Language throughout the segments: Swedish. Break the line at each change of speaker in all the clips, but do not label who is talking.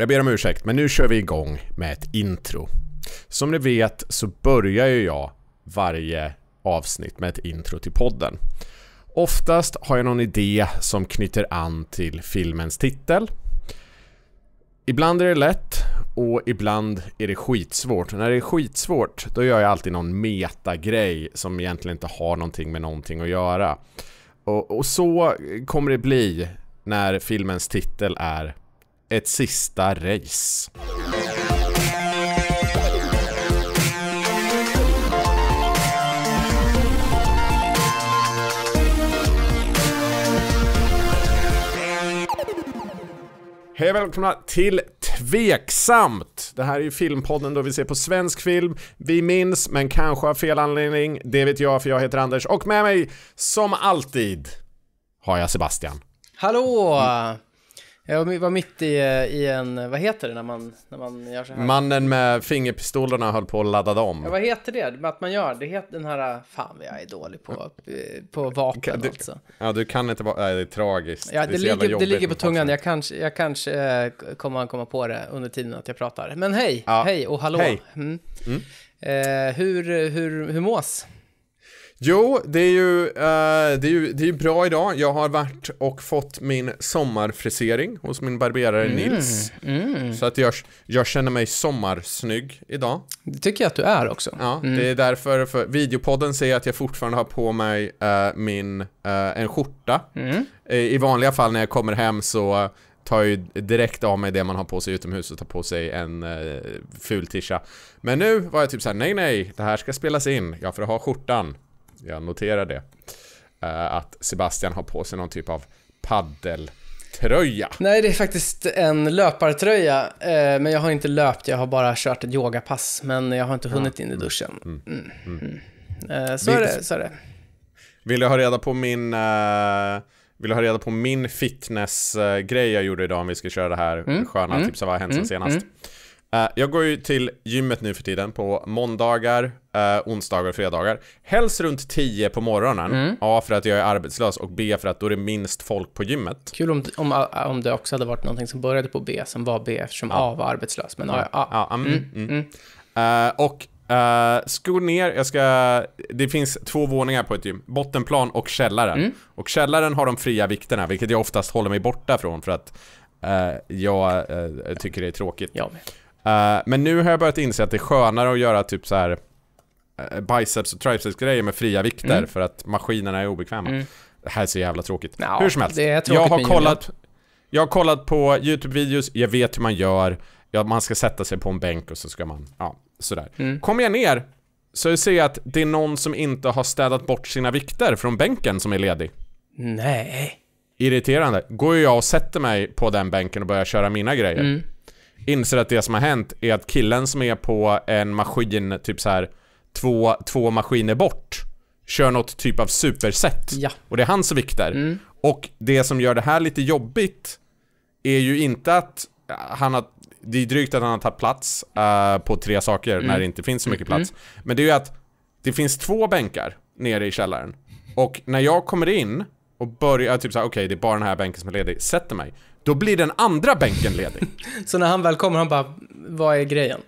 Jag ber om ursäkt, men nu kör vi igång med ett intro. Som ni vet så börjar ju jag varje avsnitt med ett intro till podden. Oftast har jag någon idé som knyter an till filmens titel. Ibland är det lätt och ibland är det skitsvårt. När det är skitsvårt då gör jag alltid någon metagrej som egentligen inte har någonting med någonting att göra. Och, och så kommer det bli när filmens titel är ett sista race. Hej och välkomna till Tveksamt! Det här är ju filmpodden då vi ser på svensk film. Vi minns, men kanske av fel anledning. Det vet jag, för jag heter Anders. Och med mig, som alltid, har jag Sebastian.
Hallå! Jag var mitt i, eh, i en, vad heter det när man, när man gör så här?
Mannen med fingerpistolerna höll på att ladda dem. Ja, vad
heter det? Att man gör, det heter den här, eh, fan vad jag är dålig på,
eh, på vapen du, alltså. Ja, du kan inte vara, det är tragiskt. Ja, det, det ligger, det ligger på
tungan, jag kanske, jag kanske eh, kommer komma på det under tiden att jag pratar. Men hej, ja. hej och hallå. Hej. Mm. Mm. Eh, hur, hur, hur mås?
Jo, det är, ju, uh, det, är ju, det är ju bra idag. Jag har varit och fått min sommarfrisering hos min barberare mm, Nils. Mm. Så att jag, jag känner mig sommarsnygg idag. Det tycker jag att du är också. Ja, mm. det är därför för videopodden säger att jag fortfarande har på mig uh, min, uh, en skjorta. Mm. I vanliga fall när jag kommer hem så tar ju direkt av mig det man har på sig utomhus och tar på sig en eh, ful tisha. Men nu var jag typ såhär, nej nej, det här ska spelas in, jag får ha skjortan jag noterar det. Eh, att Sebastian har på sig någon typ av paddeltröja.
Nej, det är faktiskt en löpartröja. Eh, men jag har inte löpt, jag har bara kört ett yogapass. Men jag har inte hunnit in i mm, duschen.
Mm. Mm. Mm. mm. Eh, så, är det, så är det. Vill jag ha reda på min... Vill du ha reda på min fitnessgrej jag gjorde idag om vi ska köra det här mm. mm sköna mm. tipset vad har hänt sen senast? Mm. Uh, jag går ju till gymmet nu för tiden på måndagar eh, onsdagar och fredagar. Helst runt 10 på morgonen. Mm. A för att jag är arbetslös och B för att då är det minst folk på gymmet. Kul om, om,
om det också hade varit någonting som började på B som var B eftersom ja. A var arbetslös. Men A, ja.
A. Ja, mm, mm. Uh, och Uh, skor ner, jag ska... Det finns två våningar på ett gym. Bottenplan och källaren. Mm. Och källaren har de fria vikterna, vilket jag oftast håller mig borta från för att uh, jag uh, tycker det är tråkigt. Uh, men nu har jag börjat inse att det är skönare att göra typ så här Eh, biceps och triceps grejer med fria vikter mm. för att maskinerna är obekväma. Mm. Det här är så jävla tråkigt. No, hur som helst. Tråkigt jag, har kollat, jag har kollat på YouTube-videos, jag vet hur man gör. Ja, man ska sätta sig på en bänk och så ska man, ja, sådär. Mm. Kommer jag ner så ser jag att det är någon som inte har städat bort sina vikter från bänken som är ledig.
Nej.
Irriterande. Går jag och sätter mig på den bänken och börjar köra mina grejer. Mm. Inser att det som har hänt är att killen som är på en maskin, typ så här två, två maskiner bort kör något typ av superset. Ja. Och det är han som viktar. Mm. Och det som gör det här lite jobbigt är ju inte att äh, han har det är drygt att han har tagit plats uh, på tre saker mm. när det inte finns så mycket mm. plats. Mm. Men det är ju att det finns två bänkar nere i källaren. Och när jag kommer in och börjar typ såhär, okej okay, det är bara den här bänken som är ledig, sätter mig. Då blir den andra bänken ledig. så när han väl kommer, han bara, vad är grejen?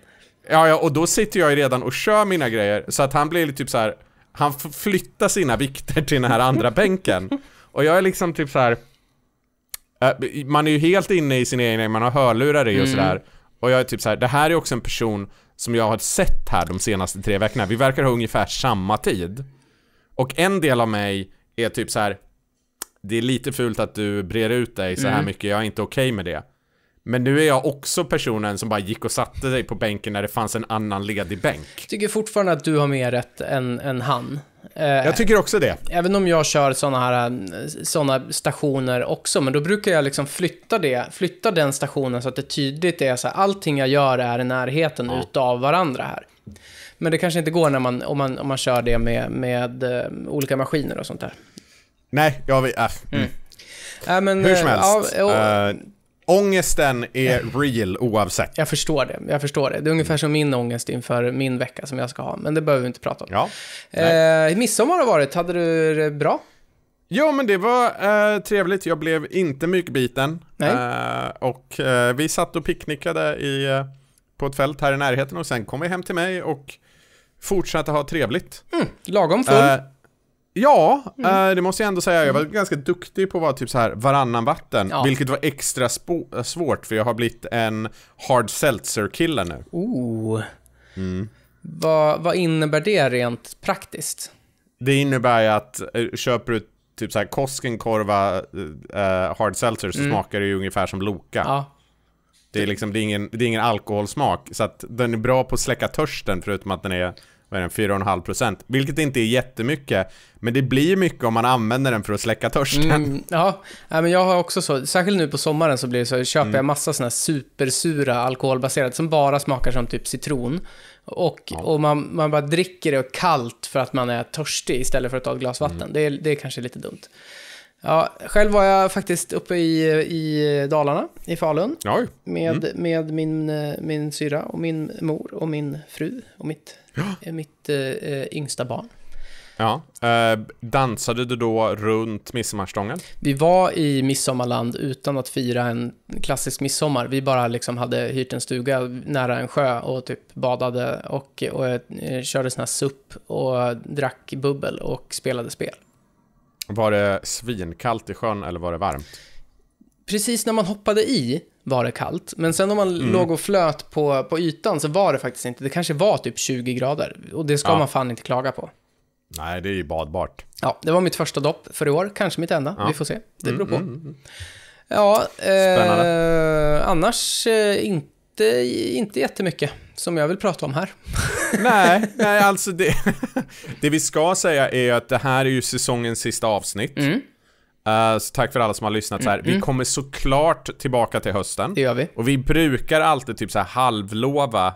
Ja, ja, och då sitter jag ju redan och kör mina grejer, så att han blir typ så här. Han flyttar sina vikter till den här andra bänken. Och jag är liksom typ så här. Äh, man är ju helt inne i sin egen, man har hörlurar i och mm. sådär. Och jag är typ så här, det här är också en person som jag har sett här de senaste tre veckorna. Vi verkar ha ungefär samma tid. Och en del av mig är typ så här. Det är lite fult att du brer ut dig så här mm. mycket, jag är inte okej okay med det. Men nu är jag också personen som bara gick och satte sig på bänken när det fanns en annan ledig bänk. Jag tycker fortfarande att
du har mer rätt än, än han.
Eh, jag tycker också det. Även om jag kör sådana här eh,
såna stationer också, men då brukar jag liksom flytta, det, flytta den stationen så att det tydligt är så här, allting jag gör är i närheten mm. utav varandra här. Men det kanske inte går när man, om, man, om man kör det med, med eh, olika maskiner och sånt där.
Nej, jag vill... Äh, mm. mm. Äh, Hur som helst. Ja, och, uh Ångesten är real oavsett. Jag
förstår det. Jag förstår det. Det är ungefär som min ångest inför min vecka
som jag ska ha, men det behöver vi inte prata om. Ja, eh, midsommar har varit. Hade du det bra? Ja, men det var eh, trevligt. Jag blev inte myggbiten. Nej. Eh, och eh, vi satt och picknickade i, eh, på ett fält här i närheten och sen kom vi hem till mig och fortsatte ha trevligt. Mm, lagom full. Eh, Ja, mm. Eh, det måste jag ändå säga. Jag var mm. ganska duktig på att vara typ så här varannan vatten, ja. vilket var extra eh, svårt för jag har blivit en hard seltzer-kille nu.
Oh. Mm. Vad, vad innebär
det rent praktiskt? Det innebär ju att eh, köper du typ så här Koskenkorva uh, hard seltzer så mm. smakar det ju ungefär som Loka. Ja. Det är liksom, det är ingen, det är ingen alkoholsmak, så att den är bra på att släcka törsten förutom att den är vad är den, 4,5% Vilket inte är jättemycket Men det blir mycket om man använder den för att släcka törsten mm, Ja, men jag har också så Särskilt nu på sommaren så blir det så, köper mm. jag massa sådana här supersura
alkoholbaserade som bara smakar som typ citron och, ja. och man, man bara dricker det kallt för att man är törstig istället för att ta ett glas mm. vatten. Mm. Det, är, det är kanske lite dumt. Ja, själv var jag faktiskt uppe i, i Dalarna, i Falun, med, mm. med min, eh, min syra och min mor och min fru och mitt ja. Eh, mitt eh, yngsta barn.
Ja. Eh, dansade du då runt midsommarstången?
Vi var i midsommarland utan att fira en klassisk midsommar. Vi bara liksom hade hyrt en stuga nära en sjö och typ badade och, och, och eh, körde sån här SUP och drack bubbel och spelade spel.
Var det svinkallt i sjön eller var det varmt?
Precis när man hoppade i var det kallt. Men sen om man mm. låg och flöt på, på ytan så var det faktiskt inte. Det kanske var typ 20 grader. Och det ska ja. man fan inte klaga på.
Nej, det är ju badbart.
Ja, det var mitt första dopp för i år. Kanske mitt enda. Ja. Vi får se. Det beror på. Mm, mm, mm. ja, eh, annars eh, inte, inte jättemycket som jag vill prata om här. nej,
nej, alltså det, det vi ska säga är att det här är ju säsongens sista avsnitt. Mm. Uh, tack för alla som har lyssnat. Så här. Mm. Vi kommer såklart tillbaka till hösten. Det gör vi. Och vi brukar alltid typ så här halvlova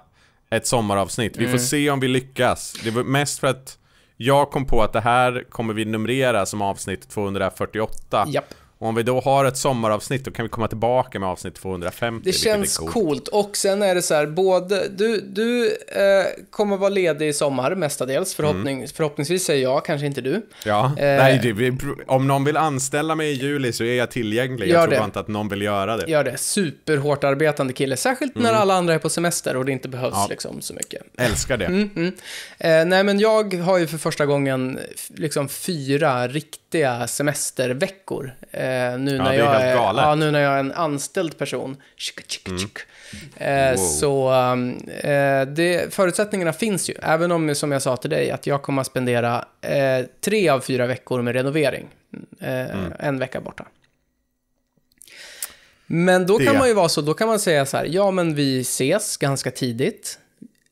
ett sommaravsnitt. Mm. Vi får mm. se om vi lyckas. Det var mest för att jag kom på att det här kommer vi numrera som avsnitt 248. Japp. Och om vi då har ett sommaravsnitt då kan vi komma tillbaka med avsnitt 250. Det känns coolt.
coolt. Och sen är det så här, både, du, du eh, kommer vara ledig i sommar mestadels, mm. förhoppning, mm. förhoppningsvis säger jag, kanske inte du.
Ja, eh, nej, om någon vill anställa mig i juli så är jag tillgänglig. Jag tror det. inte att någon vill göra det.
Gör det, superhårt arbetande kille, särskilt mm. när alla andra är på semester och det inte behövs ja. liksom så mycket.
Älskar det. Mm,
mm. Eh, nej, men jag har ju för första gången liksom fyra riktiga semesterveckor. Eh, Eh, nu, ja, när jag är, ja, nu när jag är en anställd person. Mm. Eh, wow. Så um, eh, det, förutsättningarna finns ju. Även om, som jag sa till dig, att jag kommer att spendera tre av fyra veckor med renovering. Mm. En vecka borta. Men då kan man ju vara så, då kan man säga så här, ja men vi ses ganska tidigt.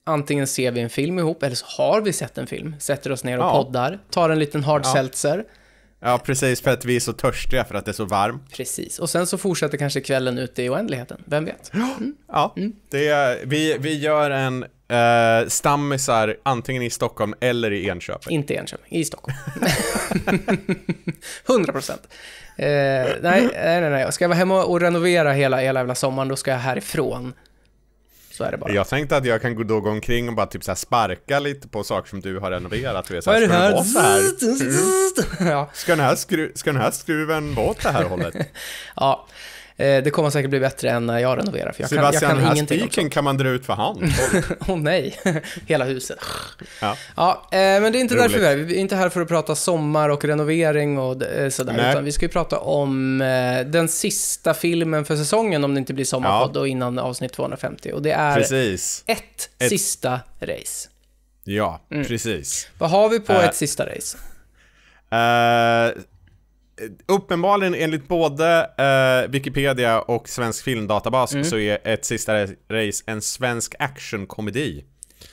Antingen ser vi en film ihop eller så har vi sett en film, sätter oss ner och ja. poddar, tar en liten hard ja.
seltzer, Ja, precis, för att vi är så törstiga för att det är så
varmt. Precis, och sen så fortsätter kanske kvällen ute i oändligheten, vem vet? Mm.
Ja, mm. Det är, vi, vi gör en eh, stammisar antingen i Stockholm eller i Enköping. Inte
i Enköping, i Stockholm. 100 procent. Eh, nej, nej, nej, nej. Ska jag vara hemma och renovera hela, hela jävla sommaren, då ska jag härifrån
så är det bara. Jag tänkte att jag kan då gå omkring och bara typ så sparka lite på saker som du har renoverat. Du är Vad är det här? Ska den, här? ska, den här skru- ska den här
skruven vara åt det här hållet? ja. Eh, det kommer säkert bli bättre än när jag renoverar, för jag Sebastian, kan, jag kan ingenting. Sebastian, kan man dra ut för hand.
Åh oh, nej, hela huset. Ja.
ja. Eh, men det är inte Roligt. därför vi är Vi är inte här för att prata sommar och renovering och eh, sådär, nej. utan vi ska ju prata om den sista filmen för säsongen, om det inte blir sommarpodd, ja. och innan avsnitt 250. Och det är precis. ett, ett... sista
race. Ja, mm. precis. Vad har vi på uh, ett sista race? Uh, Eh, uppenbarligen enligt både eh, Wikipedia och Svensk Filmdatabas mm. så är Ett sista race en svensk actionkomedi.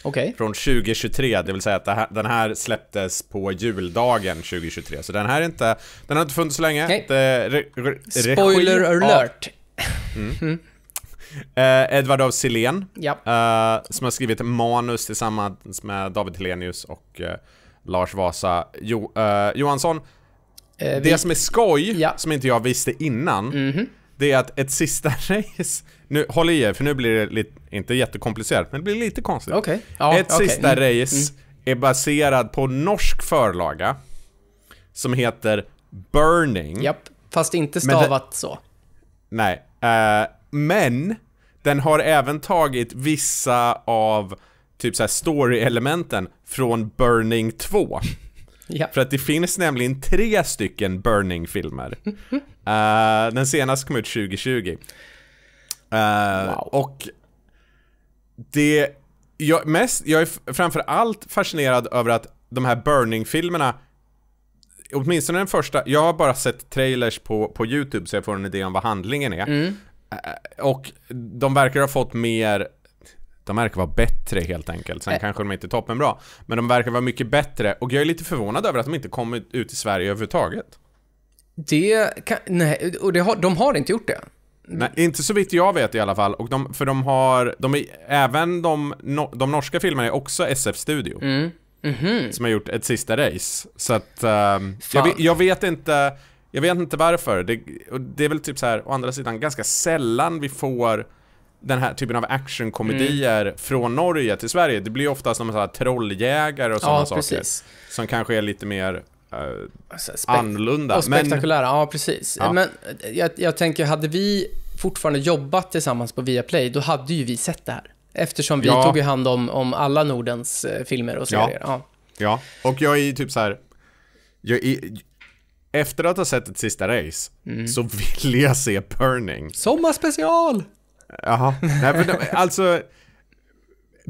Okay. Från 2023, det vill säga att här, den här släpptes på juldagen 2023. Så den här är inte, den har inte funnits så länge. Okay. Det, re, re, Spoiler alert. Mm. Mm. Eh, Edvard av Silén, ja. eh, som har skrivit manus tillsammans med David Hellenius och eh, Lars Vasa jo, eh, Johansson. Eh, det vi... som är skoj, ja. som inte jag visste innan, mm -hmm. det är att ett sista race, nu, håll i er för nu blir det lite, inte jättekomplicerat, men det blir lite konstigt. Okay. Ja, ett okay. sista mm. race mm. är baserad på norsk förlaga som heter Burning. Japp,
fast inte stavat det, så.
Nej, uh, men den har även tagit vissa av typ story-elementen från Burning 2. Ja. För att det finns nämligen tre stycken Burning-filmer. uh, eh, den senaste kom ut 2020. Uh, eh, wow. Och det... Jag, mest, jag är framförallt fascinerad över att de här Burning-filmerna Åtminstone den första, jag har bara sett trailers på, på YouTube så jag får en idé om vad handlingen är. Mm. Eh, och de verkar ha fått mer de verkar vara bättre helt enkelt. Sen äh. kanske de inte är toppenbra. Men de verkar vara mycket bättre och jag är lite förvånad över att de inte kommit ut i Sverige överhuvudtaget. Det kan, nej, och det har, de har inte gjort det. Nej, inte så vitt jag vet i alla fall. Och de, för de har, de är, även de, no, de norska filmerna är också SF Studio. Mm. Mm -hmm. Som har gjort ett sista race. Så att, um, jag, jag, vet inte, jag vet inte varför. Det, det är väl typ så här, å andra sidan, ganska sällan vi får den här typen av actionkomedier mm. från Norge till Sverige. Det blir ofta som så trolljägare och sådana ja, saker. Precis. Som kanske är lite mer Uh, annorlunda. Och spektakulära, men... ja precis. Ja. Men
eh, jag, jag, tänker, hade vi fortfarande jobbat tillsammans på Viaplay, då hade ju vi sett det här. Eftersom vi ja. tog ju hand om, om alla Nordens eh, filmer och serier. Ja.
ja. ja, och jag är typ så här, är, efter att ha sett ett sista race, mm. så vill jag se Burning. Sommarspecial! Jaha, nej men de, alltså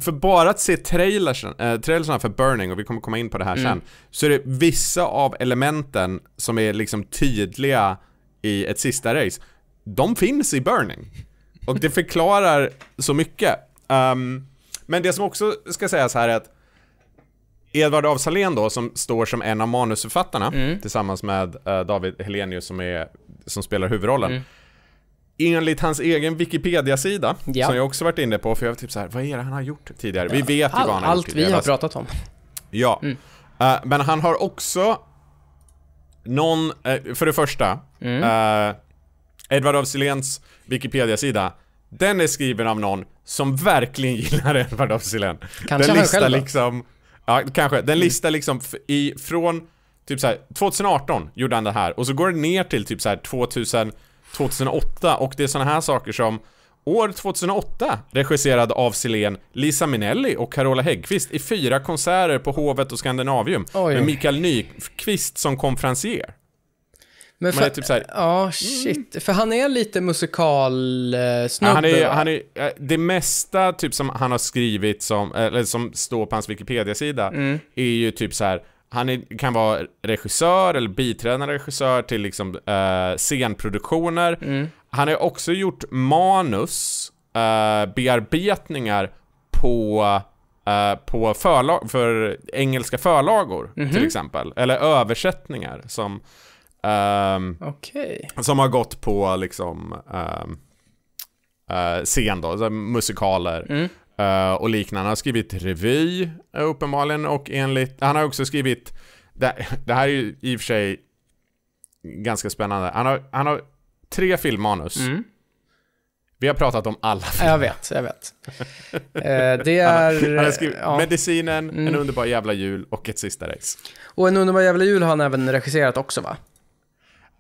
för bara att se trailers, äh, eh, trailersna för Burning, och vi kommer komma in på det här mm. sen, så är det vissa av elementen som är liksom tydliga i ett sista race, de finns i Burning. Och det förklarar så mycket. Um, men det som också ska sägas här är att Edvard af Salén då, som står som en av manusförfattarna mm. tillsammans med uh, David Helenius som, är, som spelar huvudrollen. Mm enligt hans egen Wikipedia-sida, ja. som jag också varit inne på, för jag var typ så här, vad är det han har gjort tidigare? Ja. Vi vet All, ju vad han har allt gjort Allt vi har pratat om. Ja. Mm. Uh, men han har också någon, uh, för det första, mm. uh, Edvard af Siléns Wikipedia-sida, den är skriven av någon som verkligen gillar Edvard af Silén. Kanske den han själv då? liksom, Ja, kanske. Den mm. listar liksom i, från typ så här, 2018 gjorde han det här och så går det ner till typ så här 2000 2008 och det är sådana här saker som År 2008 regisserad av Silén Lisa Minelli och Carola Häggkvist i fyra konserter på Hovet och Skandinavium Oj. med Mikael Nyqvist som konferencier. Men för, typ såhär...
ja, shit. Mm. För han är lite musikalsnubbe eh, han är, han är,
det mesta typ som han har skrivit som, eller som står på hans Wikipedia-sida mm. är ju typ så här han är, kan vara regissör eller biträdande regissör till liksom eh, scenproduktioner. Mm. Han har också gjort manus, eh, bearbetningar på, eh, på förlag, för engelska förlagor mm -hmm. till exempel. Eller översättningar som, ehm, okay. som har gått på liksom, ehm, eh, scen då, musikaler. Mm. Eh, och liknande. Han har skrivit revy eh, uppenbarligen och enligt, han har också skrivit, det, det här är ju i och för sig ganska spännande. Han har, han har tre filmmanus. Mm. Vi har pratat om alla filmer. Jag vet,
jag vet. Eh, det är... Han har, han har skrivit
ja. Medicinen, mm. En underbar jävla jul
och Ett sista race. Och En underbar jävla jul har han även regisserat också va?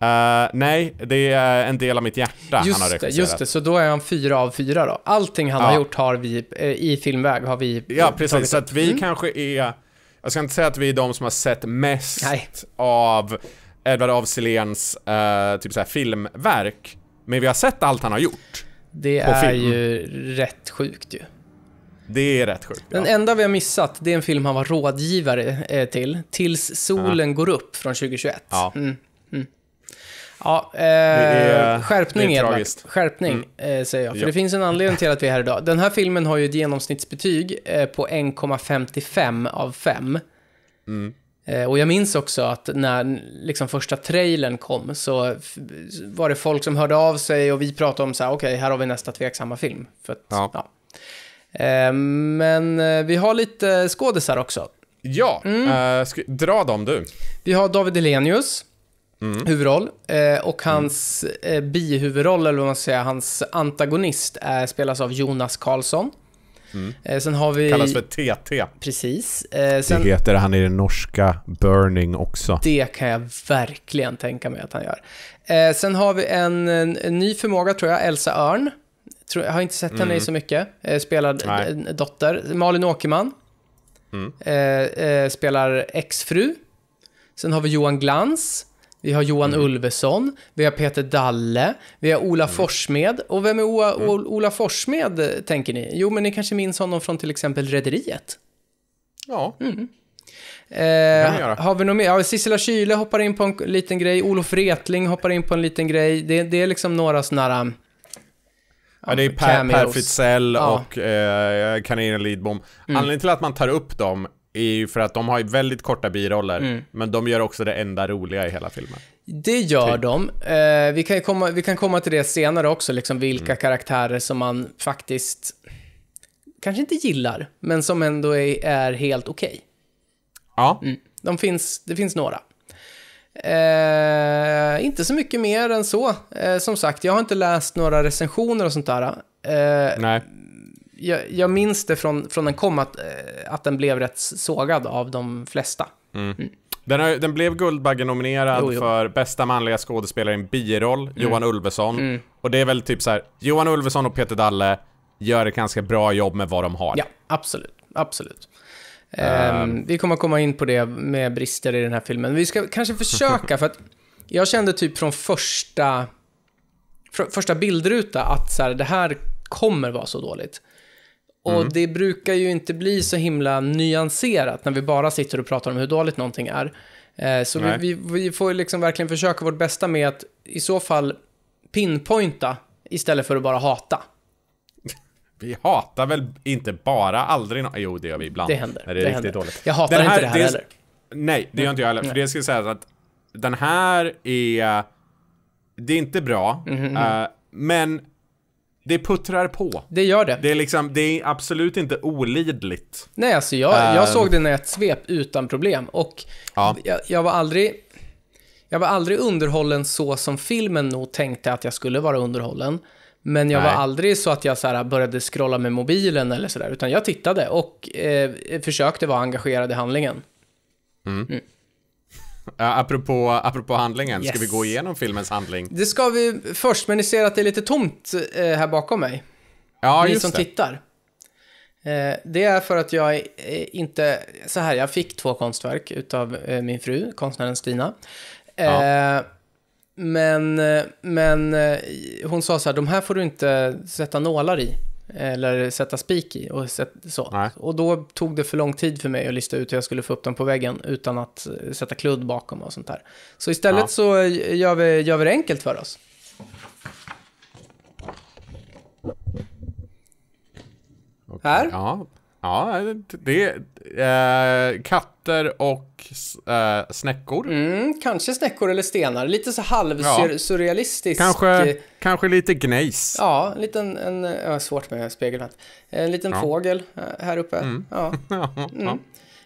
Uh,
nej, det är en del av mitt hjärta just han har regisserat. Just det,
så då är han fyra av fyra då. Allting han ja. har gjort
har vi, eh, i filmväg har vi Ja, precis. Så att vi mm. kanske är, jag ska inte säga att vi är de som har sett mest nej. av Edward af Siléns uh, typ filmverk. Men vi har sett allt han har gjort.
Det är film.
ju rätt sjukt ju. Det är rätt sjukt. Den ja.
enda vi har missat, det är en film han var rådgivare till, Tills solen ja. går upp från 2021. Ja. Mm. Ja, eh, är, skärpning Edvard. Skärpning, mm. eh, säger jag. För ja. det finns en anledning till att vi är här idag. Den här filmen har ju ett genomsnittsbetyg eh, på 1,55 av 5. Mm. Eh, och jag minns också att när liksom första trailern kom så var det folk som hörde av sig och vi pratade om så här, okej, okay, här har vi nästa tveksamma film. För att, ja. ja. Eh, men eh, vi har lite skådisar också. Ja, mm. äh, dra dem du. Vi har David Elenius. Mm. huvudroll. Eh, och hans mm. bihuvudroll, eller vad man ska säga, hans antagonist är, spelas av Jonas Karlsson. Mm. Eh, sen har vi... Kallas för TT. Precis. Sen... Det heter
han i den norska Burning också.
Det kan jag verkligen tänka mig att han gör. Sen har vi en, en ny förmåga tror jag, Elsa Örn. Jag har inte sett henne mm. i så mycket. Spelad Nej. dotter. Malin Åkerman. Mm. Spelar exfru. Sen har vi Johan Glans. Vi har Johan mm. Ulveson, vi har Peter Dalle, vi har Ola mm. Forsmed. Och vem är Ola, mm. Ola Forsmed, eh, tänker ni? Jo, men ni kanske minns honom från till exempel Rederiet?
Ja. Mm.
Eh, har vi något mer? Ja, Sissela Kyle hoppar in på en liten grej, Olof Retling hoppar in på en liten grej. Det, det är liksom några sådana... här... ja, det är Per, per Fritzell ja.
och eh, Carina Lidbom. Mm. Anledningen till att man tar upp dem är ju för att de har ju väldigt korta biroller, mm. men de gör också det enda roliga i hela filmen. Det gör typ. de.
Eh, vi, kan komma, vi kan komma till det senare också, liksom vilka mm. karaktärer som man faktiskt kanske inte gillar, men som ändå är, är helt okej. Okay. Ja. Mm. De finns, det finns några. Eh, inte så mycket mer än så. Eh, som sagt, jag har inte läst några recensioner och sånt där. Eh, Nej jag, jag, minns det från, från den kom att, eh, att den blev rätt sågad av de flesta.
Mm. Mm. Den, har, den, blev Guldbaggenominerad jo, för bästa manliga skådespelare i en biroll, mm. Johan Ulveson. Mm. Och det är väl typ så här, Johan Ulveson och Peter Dalle gör ett ganska bra jobb med vad de har. Ja,
absolut. Absolut. Um. vi kommer komma in på det med brister i den här filmen. Vi ska kanske försöka, för att jag kände typ från första, första bildruta att så här, det här kommer vara så dåligt. Och mm. det brukar ju inte bli så himla nyanserat när vi bara sitter och pratar om hur dåligt någonting är. Eh, så vi, vi, vi, får liksom verkligen försöka vårt bästa med att i så fall pinpointa istället för att bara hata.
Vi hatar väl inte bara, aldrig no Jo, det gör vi ibland. Det händer. det är det riktigt händer. dåligt. Jag hatar här, inte det här det heller. Nej, det gör inte jag heller. Nej. För det ska sägas att den här är... Det är inte bra. Mm -hmm. uh, men det puttrar på. Det gör det. Det är, liksom, det är absolut inte olidligt. Nej, alltså jag, jag eh. såg
det i ett svep utan problem. Och ja. jag, jag, var aldrig... Jag var aldrig underhållen så som filmen nog tänkte att jag skulle vara underhållen. Men jag Nej. var aldrig så att jag så här började scrolla med mobilen eller sådär, utan jag tittade och eh, försökte vara engagerad i handlingen.
Mm. Mm. Eh, apropå, apropå handlingen, yes. ska vi gå igenom filmens handling?
Det ska vi först, men ni ser att det är lite tomt uh, här bakom mig. Ja, ni just som det. tittar. Uh, det är för att jag inte, så här, jag fick två konstverk utav min fru, konstnären Stina. Ja. Men, men hon sa så här, de här får du inte sätta nålar i eller sätta spik i. Och, sätt, så. Nej. och då tog det för lång tid för mig att lista ut hur jag skulle få upp dem på väggen utan att eh, sätta kludd bakom och sånt där. Så istället ja. så eh, gör vi, gör vi det enkelt för oss.
Okay. Här. Ja. Ja, det... Eh, katter och eh, snäckor. Mm, kanske snäckor eller stenar. Lite så halvsurrealistisk. Ja. Kanske, eh, kanske lite gnejs.
Ja, en liten... En, eh, jag svårt med spegelvänt. En liten ja. fågel eh, här uppe. Mm. Ja. Mm.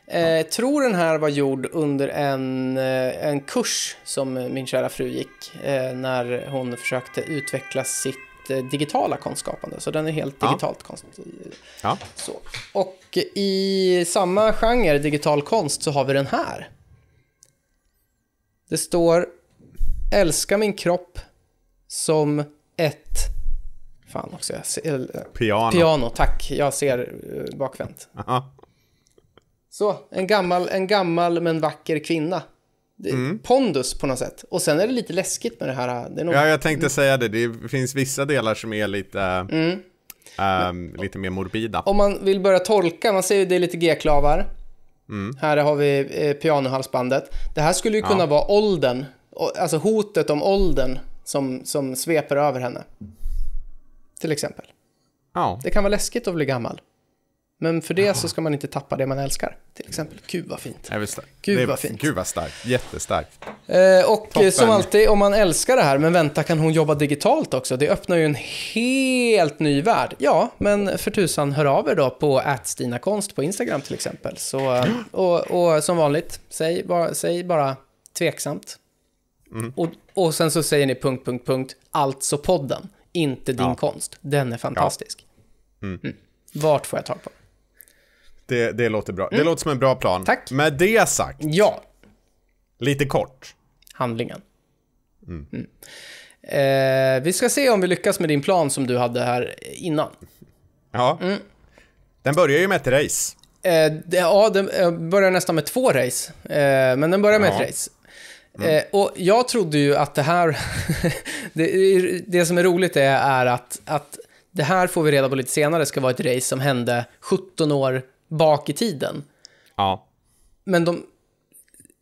Eh, tror den här var gjord under en, en kurs som min kära fru gick när hon försökte utveckla sitt Eh, digitala konstskapande, så den är helt ja. digitalt konst. Ja. Så. Och i samma genre, digital konst, så har vi den här. Det står “Älska min kropp som ett...” Fan också, jag ser... Piano. Piano, tack. Jag ser eh, bakvänt. Aha. Så, en gammal, en gammal men vacker kvinna Mm. Pondus på något sätt. Och sen är det lite läskigt med det här. Det nog... Ja, jag tänkte
säga det. Det finns vissa delar som är lite... Mm. Um, lite mer morbida. Om
man vill börja tolka, man ser ju det är lite G-klavar. Mm. Här har vi eh, pianohalsbandet. Det här skulle ju kunna vara åldern, alltså hotet om åldern som, som sveper över henne. Till exempel. Ja. Det kan vara läskigt att bli gammal. Men för det så ska man inte tappa det man älskar. Till exempel, gud vad fint.
Nej, visst, gud vad fint. Gud vad starkt, jättestarkt.
Eh, och Toppen. som alltid, om man älskar det här, men vänta kan hon jobba digitalt också? Det öppnar ju en helt ny värld. Ja, men för tusan, hör av er då på @stinakonst på Instagram till exempel. Så, eh, och, och som vanligt, säg bara, säg bara tveksamt. Mm. Och, och sen så säger ni punkt, punkt, punkt, alltså podden, inte din ja. konst. Den är fantastisk. Ja. Mm. Mm. Vart får jag tag på
det, det låter bra. Mm. Det låter som en bra plan. Tack. Med det sagt. Ja. Lite kort. Handlingen. Mm. Mm.
Eh, vi ska se om vi lyckas med din plan som du hade här innan. Ja. Mm. Den börjar ju med ett race. Eh, det, ja, den eh, börjar nästan med två race. Eh, men den börjar med ja. ett race. Mm. Eh, och jag trodde ju att det här... det, det, som är roligt är, är att, att det här får vi reda på lite senare ska vara ett race som hände 17 år bak i tiden. Ja. Men de,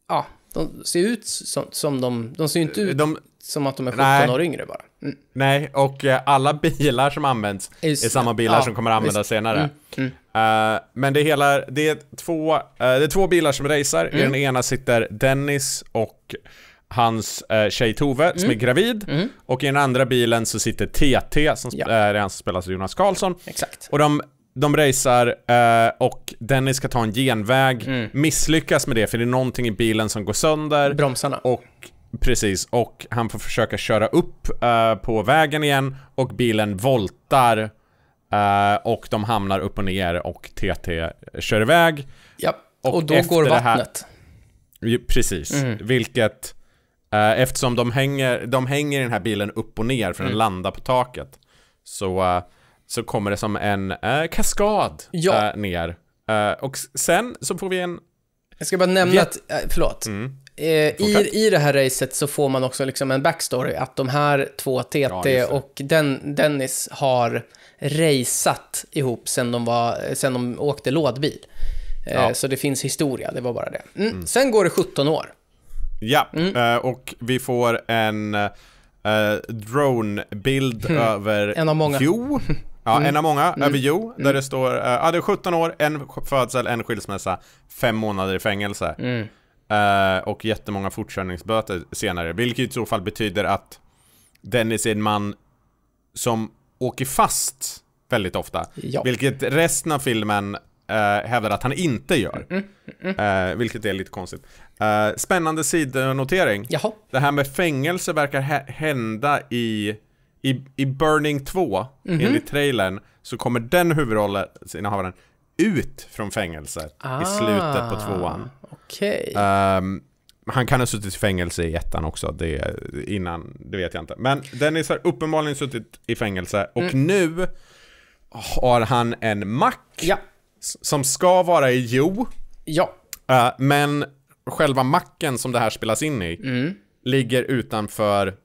ja, de ser ut som, som de, de ser ju inte ut de, som att de är 17 nej. år yngre bara.
Mm. Nej, och eh, alla bilar som används Just, är samma bilar ja, som kommer användas senare. Mm, mm. Uh, men det är, hela, det, är två, uh, det är två bilar som racear. I den mm. ena sitter Dennis och hans eh, tjej Tove mm. som är gravid mm. och i den andra bilen så sitter TT som ja. är han som spelas av Jonas Karlsson. Exakt. Och de de racear eh, och Dennis ska ta en genväg, mm. misslyckas med det för det är någonting i bilen som går sönder. Bromsarna. Och, precis, och han får försöka köra upp eh, på vägen igen och bilen voltar eh, och de hamnar upp och ner och TT kör iväg. Ja, och, och då går vattnet. Här, precis, mm. vilket eftersom de hänger, de hänger i den här bilen upp och ner för den mm. landar på taket. Så så kommer det som en äh, kaskad ja. äh, ner. Äh, och sen så får vi en... Jag ska bara nämna att, äh, förlåt. Mm.
I,
I det här racet så
får man också liksom en backstory att de här två, TT ja, och Den, Dennis, har raceat ihop sen de, var, sen de åkte lådbil. Ja. Så det finns historia, det var bara det.
Mm. Mm. Sen går det 17 år. Ja, mm. och vi får en uh, dronebild hmm. över en av många. Hugh. Ja, mm. en av mm. många, mm. över Jo, där mm. det står, uh, ja det är 17 år, en födsel, en skilsmässa, fem månader i fängelse. Mm. Uh, och jättemånga fortkörningsböter senare, vilket i så fall betyder att Dennis är en man som åker fast väldigt ofta. Ja. Vilket resten av filmen uh, hävdar att han inte gör. Mm -mm. Uh, vilket är lite konstigt. Uh, spännande sidnotering. Jaha. Det här med fängelse verkar hända i i, i Burning 2, mm-hmm. enligt trailern, så kommer den huvudrollsinnehavaren ut från fängelset ah, i slutet på tvåan. Okay. Um, ehm, han kan ha suttit i fängelse i ettan också, det, innan, det vet jag inte. Men Dennis har uppenbarligen suttit i fängelse och mm. nu har han en mack ja. som ska vara i Jo. Ja. Uh, men själva macken som det här spelas in i mm. ligger utanför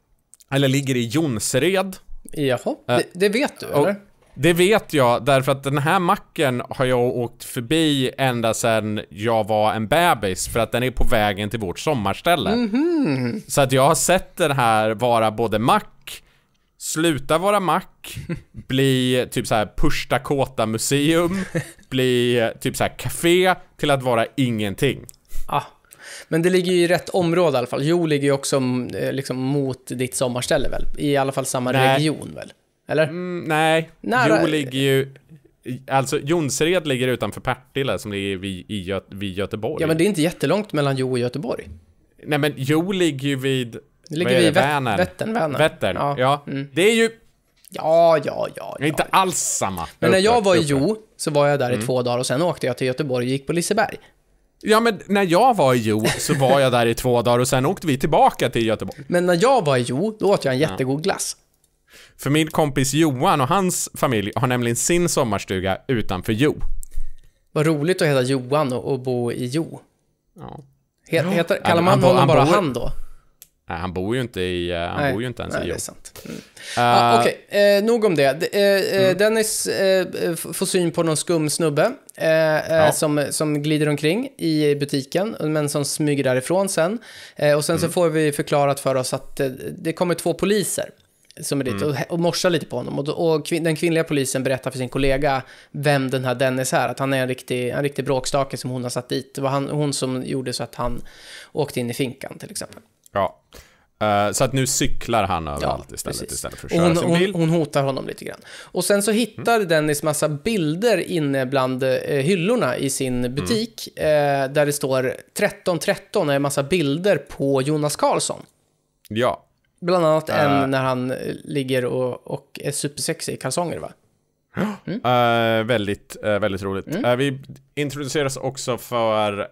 eller ligger i Jonsered. Jaha, eh, det, det vet du eller? Det vet jag, därför att den här macken har jag åkt förbi ända sedan jag var en bebis, för att den är på vägen till vårt sommarställe. Mm
-hmm.
Så att jag har sett den här vara både mack, sluta vara mack, bli typ så här push Dakota museum, bli typ så här café, till att vara ingenting. Ah,
men det ligger ju i rätt område i alla fall. Jo ligger ju också mm, eh, liksom, mot
ditt sommarställe
väl? I alla fall samma nej. region
väl? Eller? Mm, nej, Nära... Jo ligger ju... Alltså Jonsered ligger utanför Partille som ligger vid, i Gö vid Göteborg. Ja men det är inte
jättelångt mellan Jo och Göteborg.
Nej men Jo ligger ju vid... Det ligger vid Vänern. Vättern, Vänern. Vättern, ja. ja. Mm. Det är ju... Ja, ja, ja. ja. Inte alls samma. Men när jag var i
Jo så var jag där i mm. två dagar och sen åkte jag till Göteborg och gick på Liseberg.
Ja men när jag var i Jo så var jag där i två dagar och sen åkte vi tillbaka till Göteborg. Men när jag var i Jo, då åt jag en jättegod glass. För min kompis Johan och hans familj har nämligen sin sommarstuga utanför Jo.
Vad roligt att heta Johan och, och bo i Jo. Ja. He, heter, kallar man honom bara bor, han då?
Nej, han bor ju inte, i, eh, han nej, bor ju inte ens nej, i Hjo. Mm. Uh, ah, Okej,
okay. eh, nog om det. Eh, eh, mm. Dennis eh, får syn på någon skum snubbe Eh, eh, ja. som, som glider omkring i butiken, men som smyger därifrån sen. Eh, och sen mm. så får vi förklarat för oss att eh, det kommer två poliser som är dit mm. och, och morsar lite på honom. Och, och kvin den kvinnliga polisen berättar för sin kollega vem den här Dennis är, att han är en riktig, en riktig bråkstake som hon har satt dit. Det var han, hon som gjorde så att han åkte in i finkan till exempel.
Ja, Eh, så att nu cyklar han överallt ja, istället, istället för att köra hon, sin bil.
Hon, hon, hotar honom lite grann. Och sen så hittar mm. Dennis massa bilder inne bland eh, hyllorna i sin mm. butik. Mm. Eh, där det står 1313 är en massa bilder på Jonas Karlsson. Ja. Bland annat uh. en eh. när han eh, ligger och, och är supersexig i kalsonger va?
Mm. Uh, väldigt, väldigt roligt. Mm. vi introduceras också för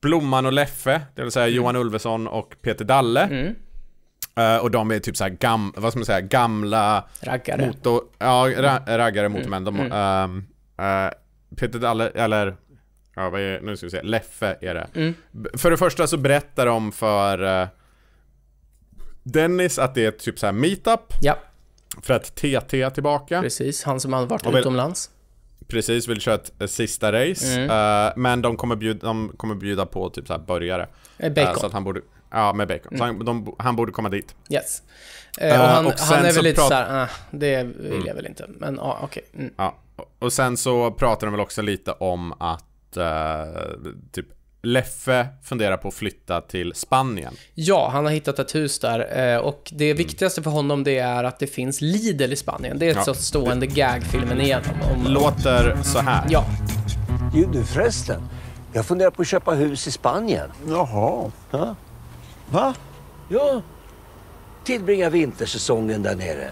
Blomman och Leffe, det vill säga mm. Johan Ulveson och Peter Dalle. Mm. Uh, och de är typ såhär gam, vad ska man säga, gamla... Raggare. Motor, ja, ra, raggare motormän. Mm. De, um, uh, Peter Dalle, eller... Ja, vad är, nu ska vi se. Leffe är det. Mm. För det första så berättar de för uh, Dennis att det är typ såhär meetup. Ja. För att TT är tillbaka. Precis, han som har varit vill, utomlands precis vill köra ett, sista race. Mm. Uh, men de kommer, bjuda, de kommer bjuda på typ så här burgare. Eh, eh, bacon. Uh, så att han borde, ja, med bacon. Mm. Så han, de, han, borde komma dit. Yes. Uh, och han, och han är väl lite såhär,
ah, det vill mm. jag väl inte. Men ah, okej. Okay. Mm.
Ja. Och sen så pratar de väl också lite om att typ Leffe funderar på att flytta till Spanien.
Ja, han har hittat ett hus där eh, och det viktigaste för honom det är att det finns Lidl i Spanien. Det är ett ja. sorts stående gag filmen igenom. Om...
Låter så här. Ja. Du förresten, jag funderar på att köpa hus
i Spanien. Jaha. Ja. Va? Ja. Tillbringa vintersäsongen där nere.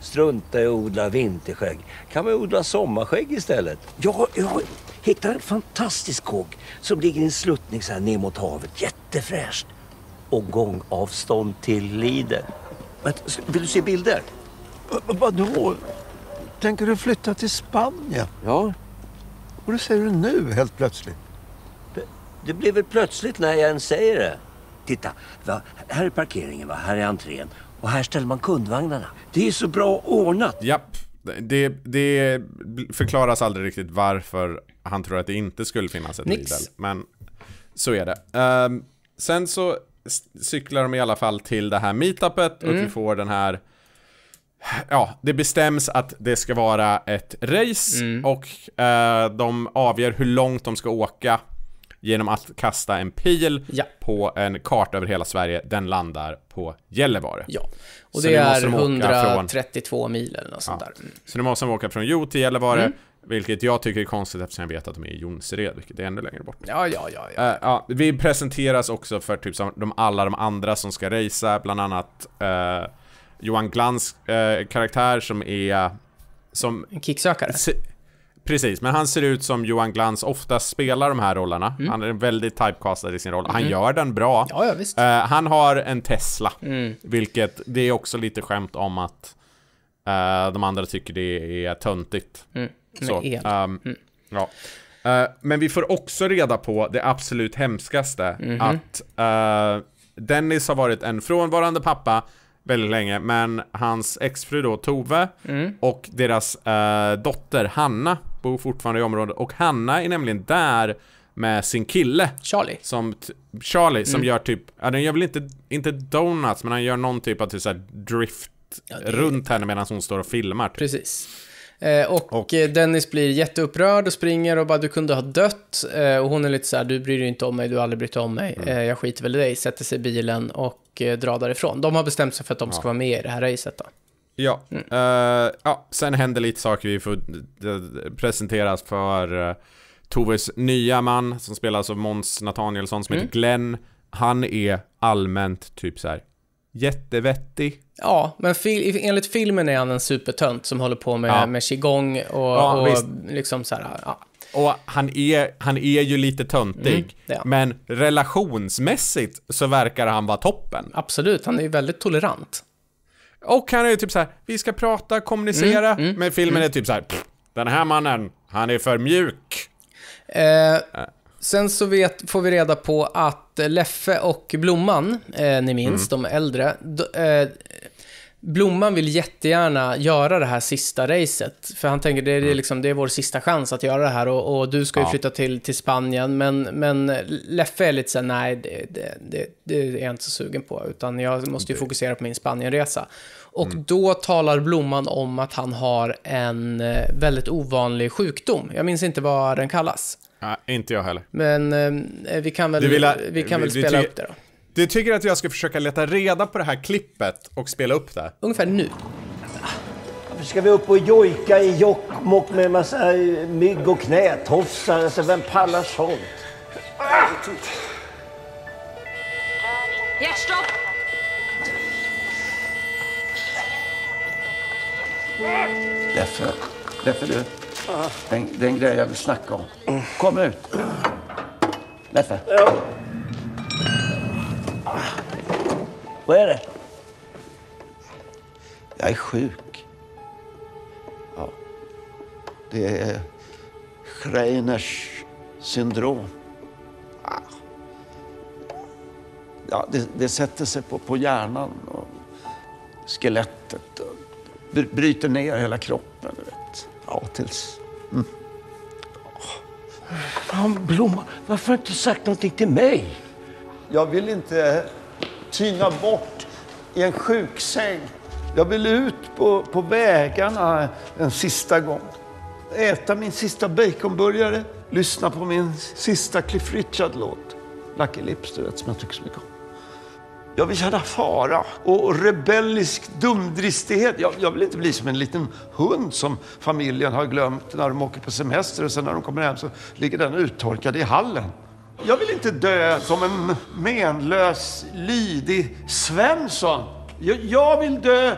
Strunta i att odla vinterskägg. Kan man odla sommarskägg istället? Ja, ja Hittar en fantastisk kåk som ligger i en sluttning så här ner mot havet. Jättefräscht. Och gångavstånd till Liden. Vill du se bilder? Vadå? Tänker du flytta till Spanien? Ja. Och det säger du nu helt plötsligt? Det blir väl
plötsligt när jag än säger det. Titta, va? här är parkeringen, va? här är entrén och här ställer man kundvagnarna. Det är så bra ordnat. Japp. Det, det förklaras aldrig riktigt varför han tror att det inte skulle finnas ett Nix. Lidl. Men så är det. Um, sen så cyklar de i alla fall till det här meetupet mm. och vi får den här Ja, det bestäms att det ska vara ett race mm. och uh, de avgör hur långt de ska åka genom att kasta en pil ja. på en karta över hela Sverige. Den landar på Gällivare. Ja, och det är 132
från... mil eller något sånt ja. där.
Mm. Så nu måste de åka från Jo till Gällivare, mm. Vilket jag tycker är konstigt eftersom jag vet att de är i Jonsered, vilket är ännu längre bort. Ja, ja, ja. ja. Uh, ja vi presenteras också för typ de, alla de andra som ska racea, bland annat uh, Johan Glans uh, karaktär som är... Som... En kicksökare. Precis, men han ser ut som Johan Glans oftast spelar de här rollerna. Mm. Han är väldigt typecastad i sin roll. Han mm. gör den bra. Ja, ja, visst. Uh, han har en Tesla, mm. vilket det är också lite skämt om att uh, de andra tycker det är töntigt. Mm. Så, um, mm. ja. Uh, men vi får också reda på det absolut hemskaste. Mm -hmm. Att uh, Dennis har varit en frånvarande pappa väldigt länge. Men hans exfru då, Tove, mm. och deras uh, dotter Hanna bor fortfarande i området. Och Hanna är nämligen där med sin kille. Charlie. Som Charlie, som mm. gör typ, ja, den gör väl inte, inte donuts, men han gör någon typ av typ så drift ja, det... runt henne medan hon står och filmar. Typ. Precis.
Eh, och, och eh, Dennis blir jätteupprörd och springer och bara du kunde ha dött. Eh, och hon är lite så här, du bryr dig inte om mig, du har aldrig brytt dig om mig. Mm. jag skiter väl i dig, sätter sig i bilen och drar därifrån. De har bestämt sig för att de ska ja. vara med i det här racet då.
Ja, mm. uh, ja, sen händer lite saker. Vi får presenteras för uh, Toves nya man som spelas av Måns Nathanielsson som mm. heter Glenn. Han är allmänt typ så här jättevettig.
Ja, men fil enligt filmen är han en supertönt som håller på med, ja. med qigong och, ja, och liksom så här,
ja. Och han är, han är ju lite töntig, mm, men relationsmässigt så verkar han vara toppen. Absolut, han är ju väldigt tolerant. Och han är ju typ så här, vi ska prata, kommunicera, mm, mm, men filmen mm. är typ så här, den här mannen, han är för mjuk. Eh, äh. Sen så vet, får vi reda
på att Leffe och Blomman, eh, ni minns, mm. de äldre, d- eh, Blomman vill jättegärna göra det här sista racet. För han tänker, det är, mm. liksom, det är vår sista chans att göra det här och, och du ska ju ja. flytta till, till Spanien. Men, men Leffe är lite såhär, nej, det, det, det, det, är jag inte så sugen på. Utan jag måste ju fokusera på min Spanienresa. Och mm. då talar Blomman om att han har en eh, väldigt ovanlig sjukdom. Jag minns inte vad den kallas. Nej, inte jag heller. Men eh, eh vi kan väl, vill, vi kan vi, väl spela upp det
då. Du tycker att jag ska försöka leta reda på det här klippet och spela upp det?
Ungefär nu. Varför ska vi upp och jojka i Jokkmokk med en massa eh, mygg och knätofsar? Alltså, vem pallar sånt? Hjärtstopp! Leffe, Leffe du. Det är en grej jag vill snacka om. Kom ut. Leffe. Ja. Vad är det?
Jag är sjuk. Ja. Det är Schreiners syndrom. Ja, det, det sätter sig på, på hjärnan och
skelettet. Och bryter ner hela kroppen. Du vet. Ja, tills... Mm. Fan, Blomman, varför har du inte sagt någonting till mig? Jag vill inte tyna bort i en sjuksäng. Jag vill ut på, på vägarna en sista gång. Äta min sista baconburgare, lyssna på min sista Cliff Richard-låt.
Lucky Lips, du vet, som jag tycker så mycket om. Jag vill känna fara och rebellisk dumdristighet. Jag, jag, vill inte bli som en liten hund som familjen har glömt när de åker på semester och sen när de kommer hem så ligger den uttorkad i hallen. Jag vill inte dö som en menlös, lydig Svensson. Jag, jag vill dö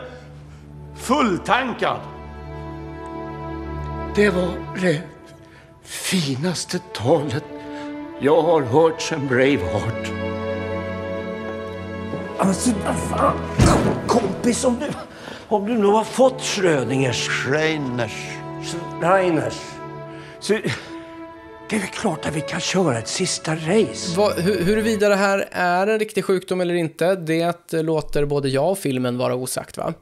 fulltankad. Det var det finaste talet jag har hört sen Braveheart. Alltså, fan.
Kompis, om du, om du nu har fått Schrödingers... Schreiners. Schreiners. Så, det är väl klart att vi kan köra ett sista race. Va, hur, huruvida det här är en riktig sjukdom eller inte, det låter både jag och filmen vara osagt va?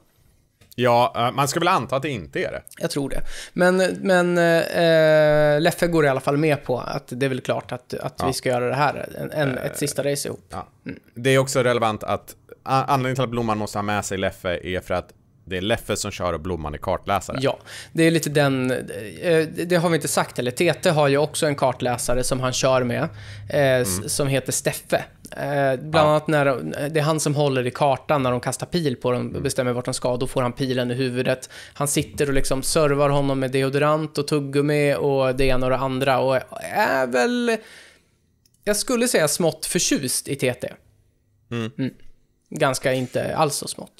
Ja, eh, man ska väl anta att det inte är det.
Jag tror det. Men, men äh, Leffe går i alla fall med på att det är väl klart att, att ja. vi ska göra det här, en, en eh, ett sista race ihop.
Ja. Mm. Det är också relevant att anledningen till att Blomman måste ha med sig Leffe är för att det är Leffe som kör och Blomman är kartläsare. Ja,
det är lite den... Eh, det har vi inte sagt heller. TT har ju också en kartläsare som han kör med, eh, mm. som heter Steffe. Eh, bland ja. annat när det är han som håller i kartan när de kastar pil på dem och mm. bestämmer vart de ska. Då får han pilen i huvudet. Han sitter och liksom servar honom med deodorant och tuggummi och det ena och det andra och är väl... Jag skulle säga smått förtjust i TT. Mm. Mm. Ganska inte alls så smått.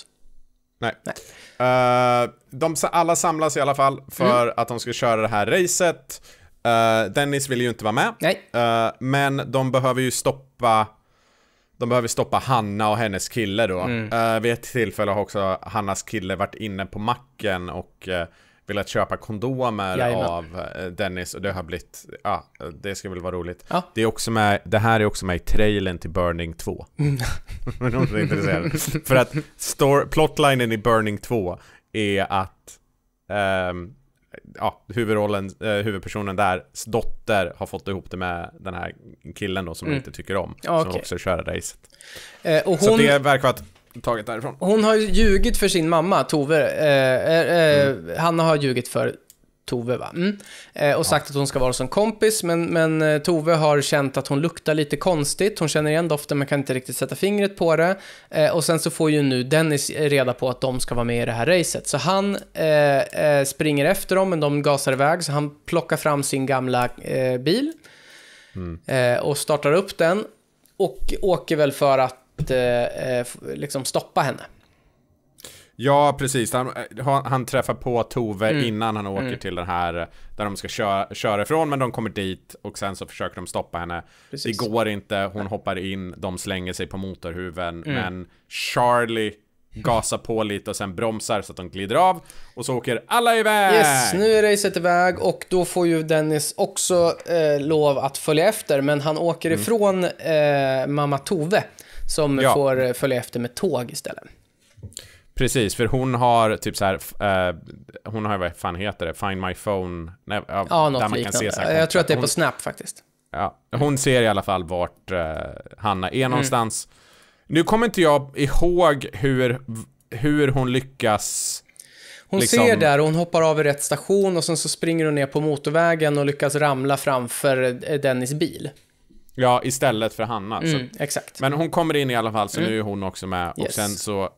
Nej. Nej. Uh, de alla samlas i alla fall för mm. att de ska köra det här racet. Uh, Dennis vill ju inte vara med. Uh, men de behöver ju stoppa de behöver stoppa Hanna och hennes kille då. Mm. Uh, vid ett tillfälle har också Hannas kille varit inne på macken och velat köpa kondomer Jajamän. av eh, Dennis och det har blivit, ja, det ska väl vara roligt. Ja. Det, är också med, det här är också med i trailern till Burning 2. Mm. är intresserad. För att story, plotlinen i Burning 2 är att um, ja, huvudrollen, eh, huvudpersonen där, dotter har fått ihop det med den här killen då som mm. hon inte tycker om. Ja, som okay. också kör racet. Eh, och hon... Så det verkar vara att taget därifrån.
Hon har ljugit för sin mamma, Tove. Eh, eh, eh, mm. Hanna har ljugit för Tove va? Mm. Eh, och sagt att hon ska vara som kompis, men, men eh, Tove har känt att hon luktar lite konstigt. Hon känner igen doften men kan inte riktigt sätta fingret på det. Eh, och sen så får ju nu Dennis reda på att de ska vara med i det här racet. Så han eh, eh springer efter dem, men de gasar iväg. Så han plockar fram sin gamla bil mm. och startar upp den. Och åker väl för att Eh, eh, liksom stoppa henne.
Ja, precis. Han, eh, han träffar på Tove mm. innan han åker mm. till den här där de ska köra, köra ifrån, men de kommer dit och sen så försöker de stoppa henne. Precis. Det går inte, hon hoppar in, de slänger sig på motorhuven, mm. men Charlie gasar på lite och sen bromsar så att de glider av och så åker alla iväg! Yes, nu
är racet iväg och då får ju Dennis också eh, lov att följa efter men han åker mm. ifrån eh, mamma Tove som ja. får eh, följa efter med tåg istället.
Precis, för hon har typ så här, eh, hon har vad fan heter det, Find My Phone, nej, ja, där man liknande. kan se så här Jag tror att det är på hon, Snap faktiskt. Ja, hon ser i alla fall vart eh, Hanna är mm. någonstans. Mm. Nu kommer inte jag ihåg hur, hur hon lyckas hon liksom... ser där
och hon hoppar av i rätt station och sen så springer hon ner på motorvägen och lyckas ramla framför eh, Dennis bil.
Ja, istället för Hanna. Mm, exakt. Men hon kommer in i alla fall, så mm. nu är hon också med. Och yes. sen så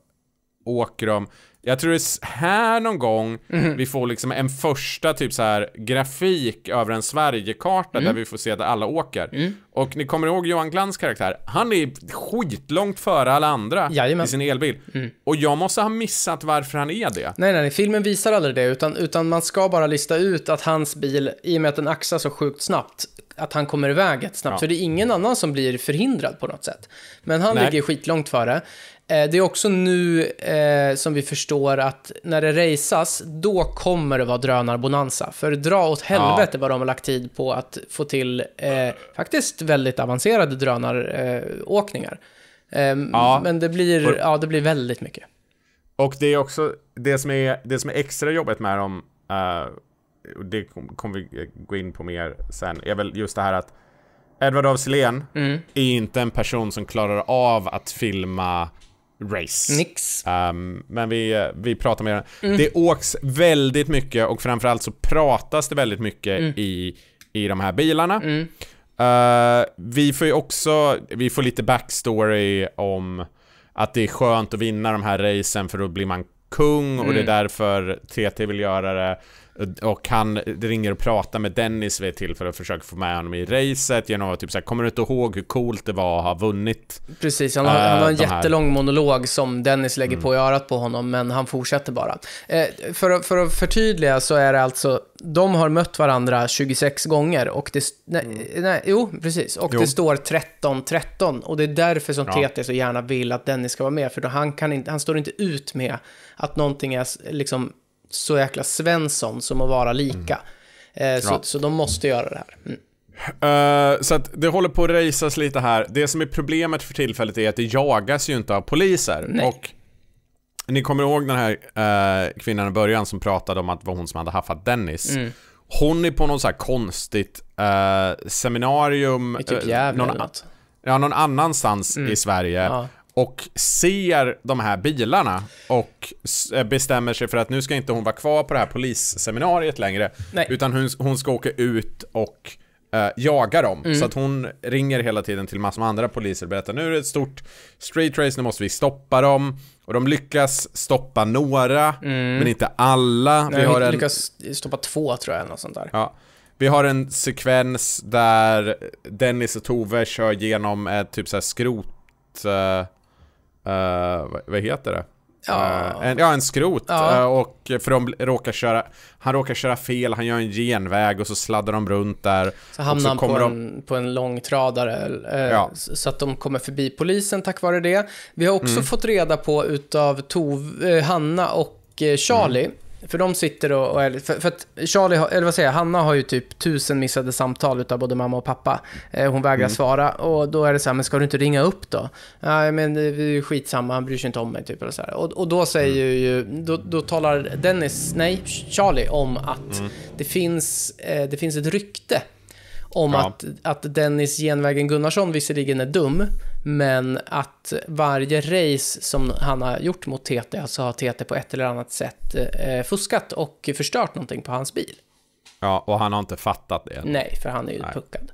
åker de jag tror det är här någon gång mm. vi får liksom en första typ så här grafik över en Sverigekarta mm. där vi får se att alla åker. Mm. Och ni kommer ihåg Johan Glans karaktär? Han är skitlångt före alla andra Jajamän. i sin elbil. Mm. Och jag måste ha missat varför han är det.
Nej, nej, nej, filmen visar aldrig det, utan, utan man ska bara lista ut att hans bil, i och med att den axlar så sjukt snabbt, att han kommer iväg rätt snabbt. Ja. Så det är ingen annan som blir förhindrad på något sätt. Men han Nej. ligger skitlångt före. Eh, det är också nu eh, som vi förstår att när det raceas, då kommer det vara drönarbonanza. För dra åt helvete ja. vad de har lagt tid på att få till eh, faktiskt väldigt avancerade drönaråkningar. Eh, ehm, ja. Men det blir, ja, det blir väldigt mycket.
Och det är också det som är, det som är extra jobbigt med dem, eh, och det kommer vi gå in på mer sen, är väl just det här att Edward af Sillén mm. är inte en person som klarar av att filma race. Nix. Um, men vi, eh, vi pratar mer. Mm. Det åks väldigt mycket och framförallt så pratas det väldigt mycket mm. i, i de här bilarna. Mm. Uh, vi får ju också, vi får lite backstory om att det är skönt att vinna de här racen för då blir man kung och det är mm. därför TT vill göra det. Och han ringer och pratar med Dennis vid ett tillfälle och försöker få med honom i racet genom att typ såhär, kommer du inte ihåg hur coolt det var att ha vunnit? Precis, han har, han har en eh, jättelång
här. monolog som Dennis lägger mm. på i örat på honom, men han fortsätter bara. Eh, för, för att förtydliga så är det alltså, de har mött varandra 26 gånger och det, nej, mm. nej jo, precis, och jo. det står 13-13 och det är därför som ja. TT så gärna vill att Dennis ska vara med, för då han, kan inte, han står inte ut med att någonting är liksom så jäkla Svensson som att vara lika. Mm. Så, så de måste göra det här.
Mm. Uh, så att det håller på att rejsas lite här. Det som är problemet för tillfället är att det jagas ju inte av poliser. Nej. Och ni kommer ihåg den här uh, kvinnan i början som pratade om att det var hon som hade haffat Dennis. Mm. Hon är på något så här konstigt uh, seminarium. I typ Gävle någon, eller något. Ja, någon annanstans mm. i Sverige. Ja och ser de här bilarna och eh, bestämmer sig för att nu ska inte hon vara kvar på det här polisseminariet längre. Nej. Utan hon, hon ska åka ut och eh, jaga dem. Mm. Så att hon ringer hela tiden till massor med andra poliser och berättar nu är det ett stort street race, nu måste vi stoppa dem. Och de lyckas stoppa några, mm. men inte alla. Nej, vi har en... lyckas stoppa två tror jag, eller sånt där. Ja. Vi har en sekvens där Dennis och Tove kör genom ett typ såhär skrot... Uh, Eh, vad, vad heter det? Ja. Eh, en, ja, en skrot. Ja. Eh, och för de råkar köra, han råkar köra fel, han gör en genväg och så sladdar de runt där. Så hamnar han på, de...
en, på en långtradare. Eh, ja. Så att de kommer förbi polisen tack vare det. Vi har också mm. fått reda på utav Tov, eh, Hanna och Charlie mm. För de sitter och... och för, för, att Charlie, eller vad säger jag, Hanna har ju typ tusen missade samtal utav både mamma och pappa. Eh, hon vägrar mm. svara och då är det så här, men ska du inte ringa upp då? Nej, men det är ju skitsamma, han bryr sig inte om mig typ. Eller så här. Och, och då säger mm. ju, då, då talar Dennis, nej, Charlie om att mm. det, finns, eh, det finns ett rykte om ja. att, att Dennis genvägen Gunnarsson visserligen är dum, men att varje race som han har gjort mot TT, så alltså har TT på ett eller annat sätt eh, fuskat och förstört någonting på hans bil.
Ja, och han har inte fattat det. Nej, för han är ju Nej. puckad.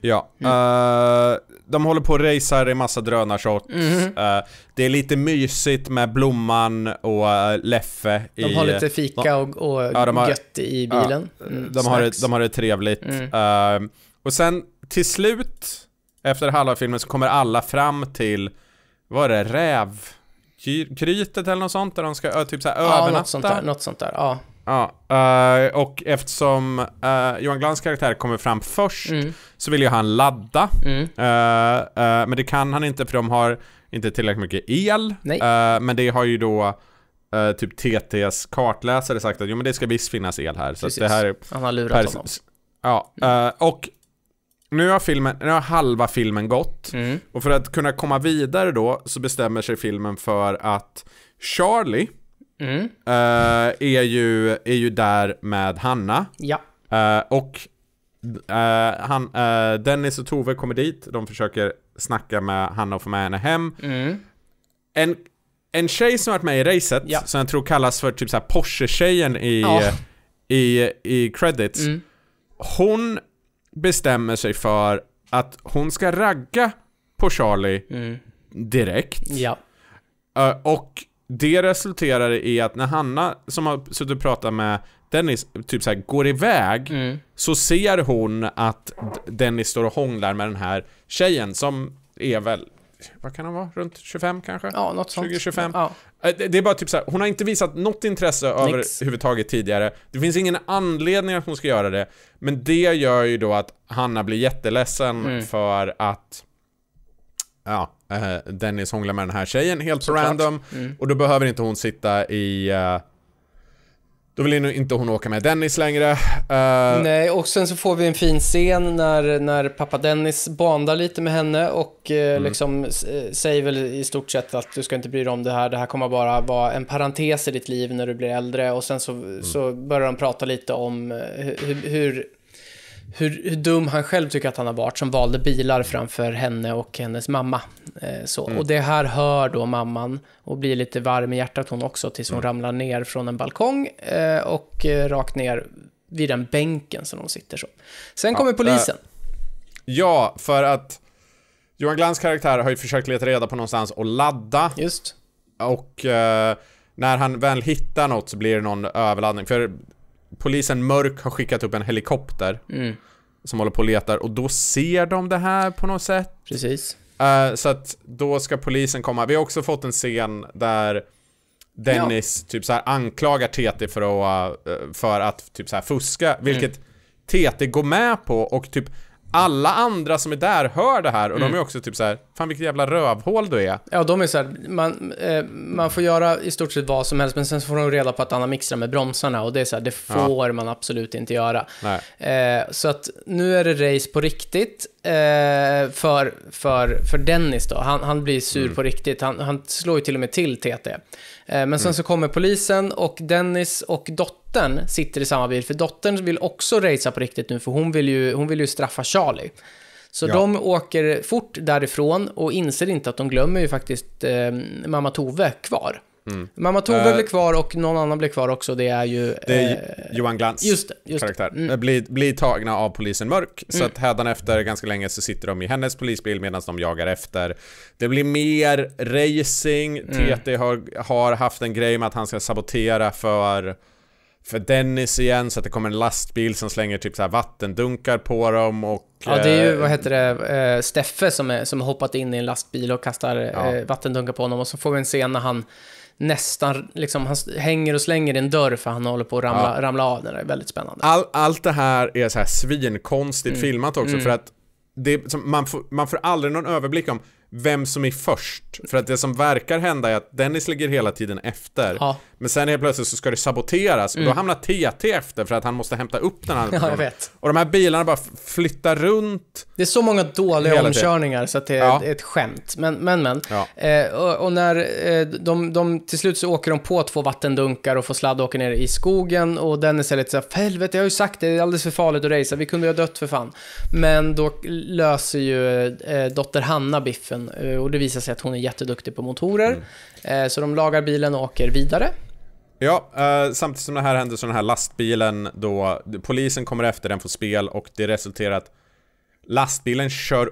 Ja, mm. uh, de håller på och racear i massa drönarshots. Mm. Uh, det är lite mysigt med Blomman och eh, Leffe. De i, har lite fika och, och ja, de har, gött i bilen. Mm, de, snacks. har, de har det trevligt. Mm. och sen till slut efter halva filmen så kommer alla fram till, vad är det, rävkrytet eller något sånt där de ska typ så här, ja, övernatta? Något sånt där, något sånt där ja. Ja, eh, och eftersom eh, Johan Glans karaktär kommer fram först mm. så vill ju han ladda. Mm. Eh, men det kan han inte för de har inte tillräckligt mycket el. men det har ju då typ TTs kartläsare sagt att jo men det ska visst finnas el här. Precis. Så det här är, han har lurat honom. Ja, och nu har, filmen, nu har halva filmen gått mm. och för att kunna komma vidare då så bestämmer sig filmen för att Charlie mm. uh, är, ju, är ju där med Hanna. Ja. Uh, och uh, han, Dennis och Tove kommer dit, de försöker snacka med Hanna och få med henne hem. Mm. En, en tjej som varit med i racet, ja. som jag tror kallas för typ såhär Porsche-tjejen i, oh. i, i credits. Mm. Hon bestämmer sig för att hon ska ragga på Charlie mm. direkt. Ja. Eh, och det resulterar i att när Hanna, som har suttit och pratat med Dennis, typ så här, går iväg, mm. så ser hon att Dennis står och hånglar med den här tjejen som är väl vad kan han vara, runt 25 kanske? Ja, något sånt. 20-25. Ja. Äh, det är bara typ så här, hon har inte visat något intresse överhuvudtaget tidigare. Det finns ingen anledning att hon ska göra det. Men det gör ju då att Hanna blir jätteledsen mm. för att ja, eh, Dennis hånglar med den här tjejen helt så random. Mm. Och då behöver inte hon sitta i eh, då vill inte hon åka med Dennis längre. Uh...
Nej, och sen så får vi en fin scen när, när pappa Dennis bandar lite med henne och eh, mm. liksom eh, säger väl i stort sett att du ska inte bry dig om det här, det här kommer bara vara en parentes i ditt liv när du blir äldre och sen så, mm. så börjar de prata lite om eh, hur, hur hur, hur, dum han själv tycker att han har varit som valde bilar framför henne och hennes mamma. Eh, så. Mm. Och det här hör då mamman och blir lite varm i hjärtat hon också tills hon mm. ramlar ner från en balkong eh, och eh, rakt ner vid den bänken som hon sitter så. Sen ja, kommer eh, polisen. Äh,
ja, för att Johan Glans karaktär har ju försökt leta reda på någonstans och ladda. Just. Och eh, när han väl hittar något så blir det någon överladdning. För polisen Mörk har skickat upp en helikopter mm. som håller på och letar och då ser de det här på något sätt. Precis. Uh, så att då ska polisen komma. Vi har också fått en scen där Dennis ja. typ så här anklagar TT för att, eh, för att typ så här fuska, vilket mm. TT går med på och typ alla andra som är där hör det här och mm. de är också typ så här, fan vilket jävla rövhål du är.
Ja, de är så här, man, eh, man får göra i stort sett vad som helst, men sen får de reda på att han har mixar med bromsarna och det är så här, det får ja. man absolut inte göra. Eh, så att nu är det race på riktigt eh, för, för, för Dennis då. Han, han blir sur mm. på riktigt, han, han slår ju till och med till TT. Eh, men sen mm. så kommer polisen och Dennis och dottern sitter i samma bil, för dottern vill också racea på riktigt nu, för hon vill ju, hon vill ju straffa Charlie. Så ja. de åker fort därifrån och inser inte att de glömmer ju faktiskt eh, mamma Tove kvar. Mm. Mamma Tove uh, eh, blev kvar och någon annan blir kvar också. Det är ju... Det är eh,
Johan Glans just det, just karaktär. Det. Mm. Blir, eh, blir tagna av polisen Mörk. Så mm. att hädanefter, ganska länge, så sitter de i hennes polisbil medan de jagar efter. Det blir mer racing. Mm. TT har, har haft en grej med att han ska sabotera för för Dennis igen så att det kommer en lastbil som slänger typ så här vattendunkar på dem och... Ja, det är ju, eh, vad heter
det, Steffe som, har som hoppat in i en lastbil och kastar ja. vattendunkar på honom och så får vi en scen när han nästan, liksom, han hänger och slänger i en dörr för han håller på att ramla, ja. ramla av den. Det är väldigt spännande.
All, allt det här är så här svinkonstigt mm. filmat också mm. för att det, man, får, man får aldrig någon överblick om vem som är först. För att det som verkar hända är att Dennis ligger hela tiden efter. Ja. Men sen helt plötsligt så ska det saboteras mm. och då mm. hamnar TT efter för att han måste hämta upp den här. Ja, jag vet. Och de här bilarna bara flyttar
runt. Det är så många dåliga omkörningar så att det är ja. ett skämt. Men, men, men. Ja. Eh, och, och, när eh, de, de, till slut så åker de på två vattendunkar och får sladd och åker ner i skogen och Dennis är lite såhär, för helvete, jag har ju sagt det, det är alldeles för farligt att racea, vi kunde ju ha dött för fan. Men då löser ju eh, dotter Hanna biffen eh, och det visar sig att hon är jätteduktig på motorer. Mm. Eh, så de lagar bilen och åker vidare.
Ja, eh, samtidigt som det här händer så den här lastbilen då polisen kommer efter den får spel och det resulterar att lastbilen kör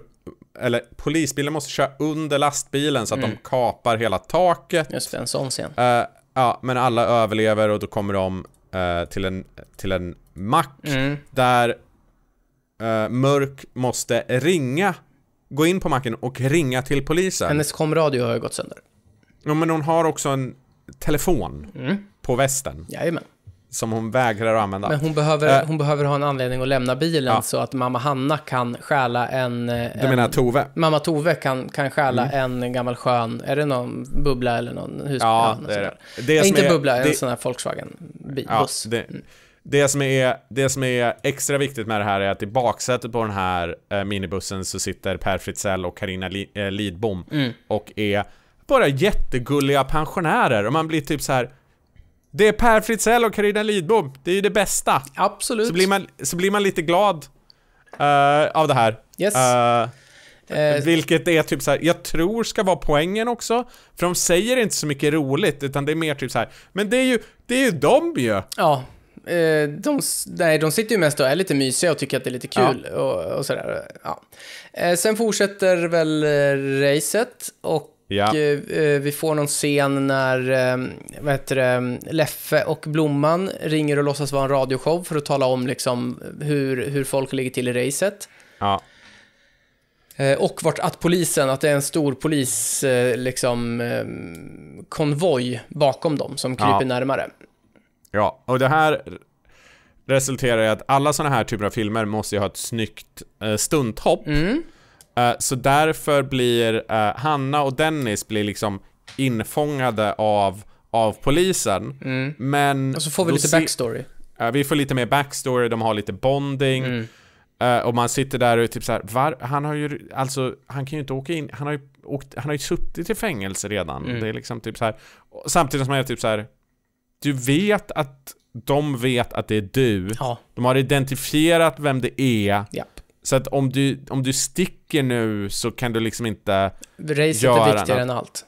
eller polisbilen måste köra under lastbilen så att mm. de kapar hela taket. Just det, en sån scen. Eh, ja, men alla överlever och då kommer de eh, till, en, till en mack mm. där eh, Mörk måste ringa, gå in på macken och ringa till polisen. Hennes komradio har ju gått sönder. Ja, men hon har också en telefon. Mm på västen. Jajamän. Som hon vägrar att använda. Men hon behöver, eh. hon
behöver ha en anledning att lämna bilen ja. så att mamma Hanna kan stjäla en... en eh, du menar Tove? Mamma Tove kan, kan stjäla mm. en gammal skön, är det någon bubbla eller någon husbil? Ja, det är det. det är inte är, bubbla, det, en sån här Volkswagen-buss.
det, mm. det, som är, det som är extra viktigt med det här är att i baksätet på den här eh, minibussen så sitter Per Fritzell och Karina Li, eh, Lidbom mm. och är bara jättegulliga pensionärer och man blir typ så här det är Per Fritzell och Carina Lidbom. Det är ju det bästa. Absolut. Så blir man, så blir man lite glad uh, av det här. Yes. Uh, Eh, Vilket är typ så här, jag tror ska vara poängen också. För de säger inte så mycket roligt, utan det är mer typ så här. men det är ju, det är ju de ju! Ja. Eh, de, nej, de sitter ju mest och är
lite mysiga och tycker att det är lite kul ja. och, och sådär. Ja. Eh, sen fortsätter väl racet och Ja. Eh, eh, vi får någon scen när eh, vad heter det, Leffe och Blomman ringer och låtsas vara en radioshow för att tala om liksom hur, hur folk ligger till i racet. Ja. Och vart att polisen, att det är en stor polis liksom, konvoj bakom dem som kryper ja. närmare.
Ja, och det här resulterar i att alla sådana här typer av filmer måste ju ha ett snyggt eh, stunthopp. Mm. Eh, så därför blir uh, Hanna och Dennis blir liksom infångade av, av polisen. Mm. Men... Och så får vi lite backstory. Uh, vi får lite mer backstory, de har lite bonding. Mm. Uh, och man sitter där och typ såhär, var, han har ju, alltså, han kan ju inte åka in, han har ju, åkt, han har ju suttit i fängelse redan. Mm. Det är liksom typ så samtidigt som man är typ såhär, du vet att de vet att det är du. Ja. De har identifierat vem det är. Ja. Så att om du, om du sticker nu så kan du liksom inte Racet göra är viktigare något. än allt.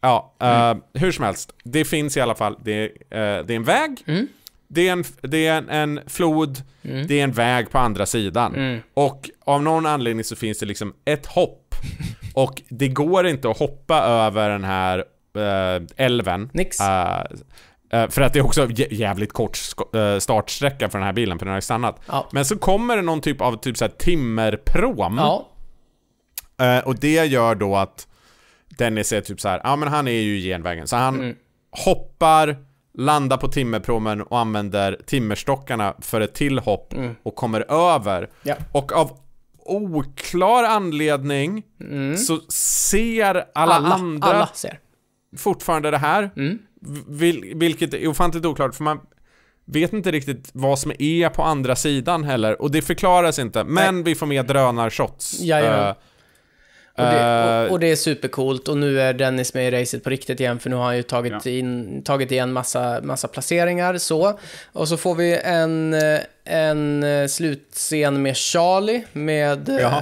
Ja, mm. uh, hur som helst. Det finns i alla fall, det, uh, det är en väg, mm. det är en, det är en, en flod, mm. det är en väg på andra sidan. Mm. Och av någon anledning så finns det liksom ett hopp. och det går inte att hoppa över den här uh, älven. Nix. Eh, för att det är också jävligt kort eh, startsträcka för den här bilen, för den har ju stannat. Ja. Men så kommer det någon typ av typ så här timmerpråm. Ja. Eh, och det gör då att Dennis är typ så här, ja men han är ju i genvägen. Så han mm. hoppar, landar på timmerpråmen och använder timmerstockarna för ett till hopp mm. och kommer över. Ja. Och av oklar anledning mm. så ser alla, alla andra alla ser. fortfarande det här. Mm. Vil, vilket är ofantligt oklart för man vet inte riktigt vad som är på andra sidan heller och det förklaras inte. Men Nej. vi får med drönarshots. Ja, ja. Uh, eh, och det, och, eh,
och det är supercoolt och nu är Dennis med i racet på riktigt igen för nu har han ju tagit, ja. in, tagit igen massa, massa placeringar så. Och så får vi en, eh, en eh, slutscen med Charlie med eh,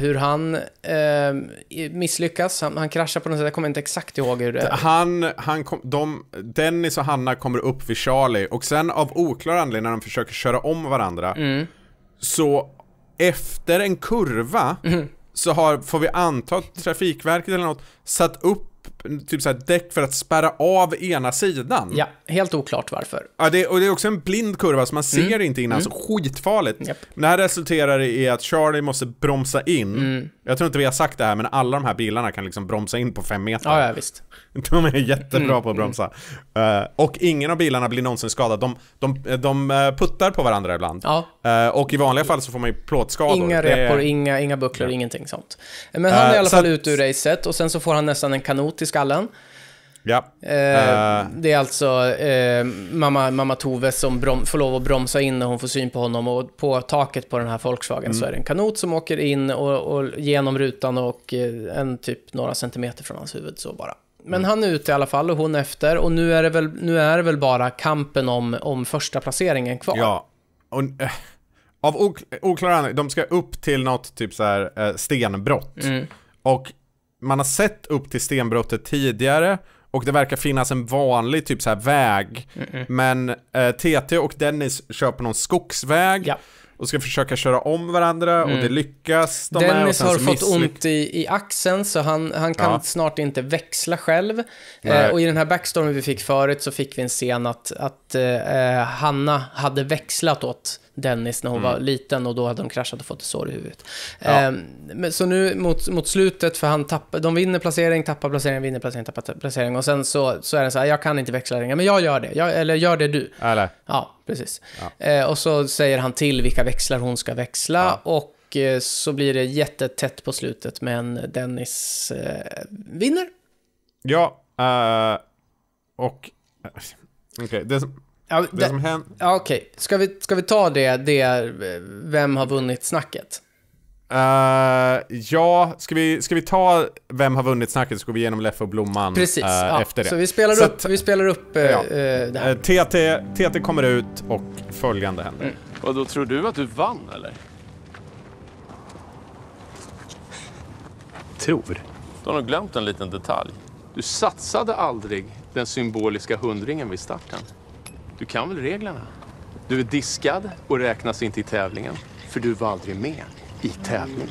hur han eh,
misslyckas. Han, han kraschar på något sätt, jag kommer inte exakt ihåg hur det är. Han, han kom, de, Dennis och Hanna kommer upp vid Charlie och sen av oklar anledning när de försöker köra om varandra mm. så efter en kurva mm så har, får vi anta att Trafikverket eller något satt upp typ såhär däck för att spärra av ena sidan. Ja, helt oklart varför. Ja, det, och det är också en blind kurva så man ser mm. inte innan, mm. så skitfarligt. Yep. Men det här resulterar i att Charlie måste bromsa in. Mm. Jag tror inte vi har sagt det här, men alla de här bilarna kan liksom bromsa in på fem meter. Ja, ja visst. De är jättebra mm. på att mm. bromsa. Uh, och ingen av bilarna blir någonsin skadad. De, de, de eh, puttar på varandra ibland. Ja. Uh, och i vanliga fall så får man ju plåtskador. Inga repor, är... inga, inga bucklor, ingenting sånt.
Men han är uh, i alla fall att... ut ur racet och sen så får han nästan en kanotisk skallen. Ja. Eh, uh. Det är alltså eh, mamma, mamma Tove som får lov att bromsa in när hon får syn på honom. Och på taket på den här Volkswagen mm. så är det en kanot som åker in och, och genom rutan och eh, en typ några centimeter från hans huvud så bara. Men mm. han är ute i alla fall och hon efter. Och nu är det väl, nu är det väl bara kampen om, om första placeringen kvar.
Ja. Och, eh, av ok oklar anledning, de ska upp till något typ så här stenbrott. Mm. Och man har sett upp till stenbrottet tidigare och det verkar finnas en vanlig typ så här väg. Mm -mm. Men eh, TT och Dennis kör på någon skogsväg. Ja. Och ska försöka köra om varandra mm. och det mm. lyckas de Dennis har fått ont i, i axeln så
han, han kan ja. snart inte växla själv. Eh, och i den här backstormen vi fick förut så fick vi en scen att, att eh, eh Hanna hade växlat åt Dennis när hon mm. var liten och då hade de kraschat och fått ett sår i huvudet. Ja. Eh, så nu mot, mot slutet, för han tappar, de vinner placering, tappar placering, vinner placering, tappar placering. Och sen så, så är det så här, jag kan inte växla längre, men jag gör det. Jag, eller gör det du. Eller? Ja, precis. Ja. Eh, och så säger han till vilka växlar hon ska växla. Ja. Och eh, så blir det jättetätt på slutet, men Dennis eh, vinner. Ja, uh, och...
Eh, okay, det som
Ja, det, som händer... Ja, Okej, okay. ska, vi, ska vi ta det, det vem har vunnit snacket?
Uh, ja, ska vi, ska vi ta vem har vunnit snacket så går vi igenom Leffe och Blomman Precis, uh, ja. efter det. Så vi spelar så upp, att, vi spelar upp uh, ja. Eh, det här. TT, TT kommer ut och följande händer. Mm.
Och då tror du att du vann
eller? Tror? Du har nog glömt en liten detalj. Du satsade aldrig den symboliska hundringen vid starten. Du kan väl reglerna? Du är diskad och räknas inte i tävlingen, för du var aldrig med i tävlingen.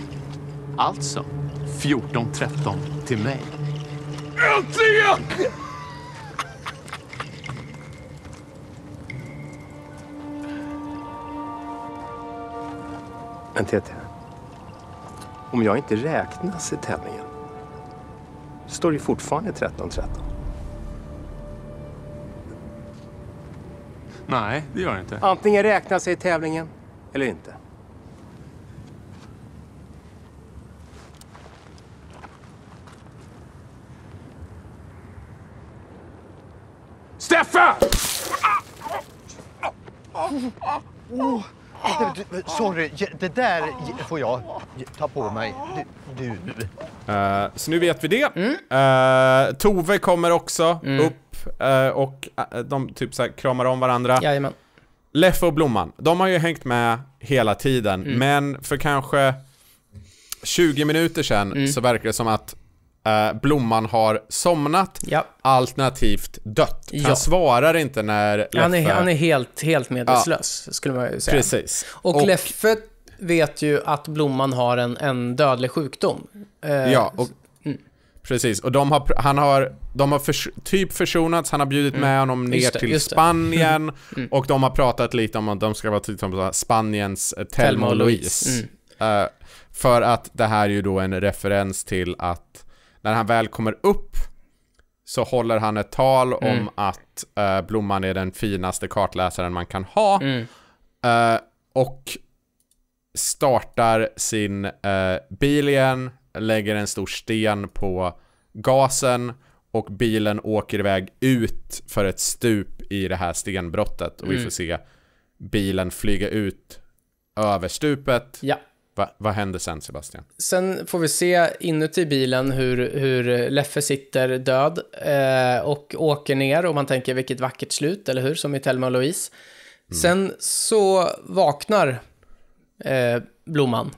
Alltså, 14-13
till mig. Äntligen! Men TT, om jag inte räknas i tävlingen,
står det fortfarande 13-13. Nej, det gör det inte.
Antingen räknar sig tävlingen eller inte. Steffe! Oh, sorry, det där får jag ta på mig. Du. du.
Uh, så nu vet vi det. Mm. Uh, Tove kommer också mm. upp Eh, och eh, de typ så här, kramar om varandra. Jajamän. Leffe och Blomman, de har ju hängt med hela tiden, mm. men för kanske 20 minuter sedan mm. så verkar det som att eh, Blomman har somnat, ja. alternativt dött. Ja. Han svarar inte när Leffe... Han är, han är helt, helt medvetslös, ja. skulle man ju säga. Precis. Och, och
Leffe vet ju att Blomman har en, en dödlig sjukdom. Eh, ja,
och Precis, och de har, han har, de har förs typ försonats, han har bjudit mm. med honom ner det, till Spanien mm. och de har pratat lite om att de ska vara typ Spaniens eh, Telma och Louise. Mm. Uh, för att det här är ju då en referens till att när han väl kommer upp så håller han ett tal om mm. att uh, Blomman är den finaste kartläsaren man kan ha. Uh, och startar sin bil igen, lägger en stor sten på gasen och bilen åker iväg ut för ett stup i det här stenbrottet och mm. vi får se bilen flyga ut över stupet. Ja. Va, vad händer sen Sebastian?
Sen får vi se inuti bilen hur, hur Leffe sitter död eh, och åker ner och man tänker vilket vackert slut, eller hur? Som i Thelma och Louise. Mm. Sen så vaknar eh, Blomman.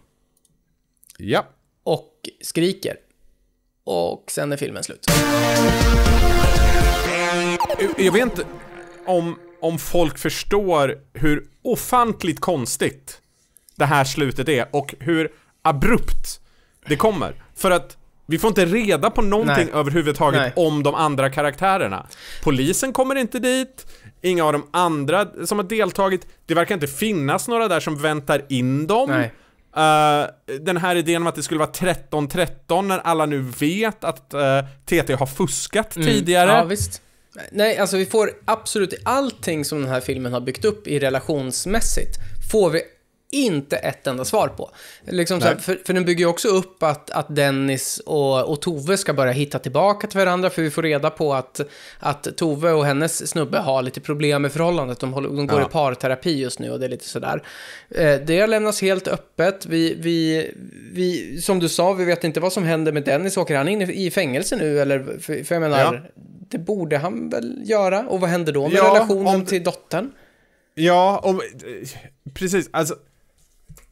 Ja skriker.
Och sen är filmen slut. Jag vet inte om, om folk förstår hur ofantligt konstigt det här slutet är och hur abrupt det kommer. För att vi får inte reda på någonting Nej. överhuvudtaget Nej. om de andra karaktärerna. Polisen kommer inte dit, inga av de andra som har deltagit, det verkar inte finnas några där som väntar in dem. Nej. Uh, den här idén om att det skulle vara 13-13 när alla nu vet att uh, eh, TT har fuskat mm. tidigare. Ja, visst.
Nej, alltså vi får absolut i allting som den här filmen har byggt upp i relationsmässigt får vi inte ett enda svar på. Liksom här, för, för den bygger ju också upp att, att Dennis och, och Tove ska börja hitta tillbaka till varandra, för vi får reda på att, att Tove och hennes snubbe har lite problem med förhållandet. De, håller, de går ja. i parterapi just nu och det är lite sådär. Eh, det lämnas helt öppet. Vi, vi, vi, som du sa, vi vet inte vad som händer med Dennis. Åker han in i, i fängelse nu? Eller, för, för jag menar, ja. det borde han väl göra? Och vad händer då med ja,
relationen om... till dottern? Ja, om, precis. Alltså,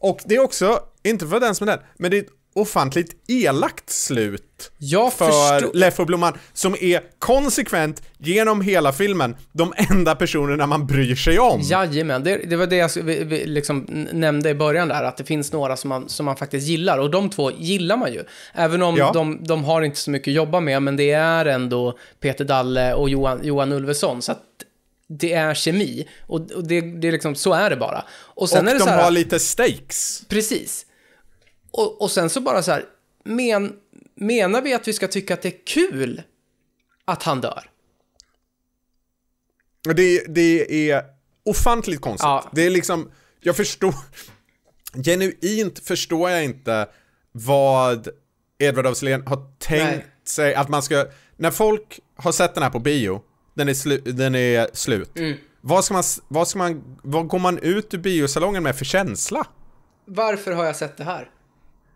och det är också, inte för den som är den, men det är ett ofantligt elakt slut jag för Leff och Blomman som är konsekvent genom hela filmen de enda personerna man bryr sig om.
Jajamän, det, det var det jag vi, vi liksom nämnde i början där, att det finns några som man, som man faktiskt gillar och de två gillar man ju. Även om ja. de, de har inte så mycket att jobba med, men det är ändå Peter Dalle och Johan, Johan Ulveson. Så att det är kemi. Och, och det, det är liksom, så är det bara. Och, sen och är det de så här, har lite stakes. Precis. Och, och sen så bara så här, men, menar vi att
vi ska tycka att det är kul att han dör? Det, det är ofantligt konstigt. Ja. Det är liksom, jag förstår, genuint förstår jag inte vad Edward af har tänkt Nej. sig att man ska, när folk har sett den här på bio, den är, slu den är slut. Mm. Vad ska man, vad ska man, vad går man ut ur biosalongen med för känsla?
Varför har jag sett det här?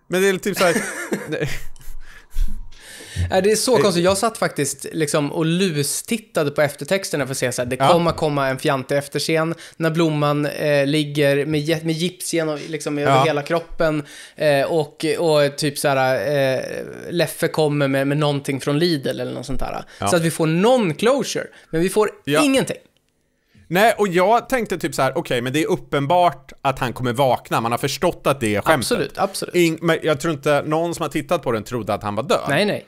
Men det är typ såhär...
Det är så eh, konstigt. Jag satt faktiskt liksom och lustittade på eftertexterna för att se så här, det kommer ja. komma en fjantig efterscen när Blomman eh, ligger med, med gips genom, liksom, ja. hela kroppen eh, och, och typ så här, eh, Leffe kommer med, med någonting från Lidl eller något sånt där. Ja. Så att vi får någon closure, men vi får ingenting.
Nej, och jag tänkte typ så här: okej, okay, men det är uppenbart att han kommer vakna, man har förstått att det är skämtet. Absolut, absolut. In, men jag tror inte någon som har tittat på den trodde att han var död. Nej, nej.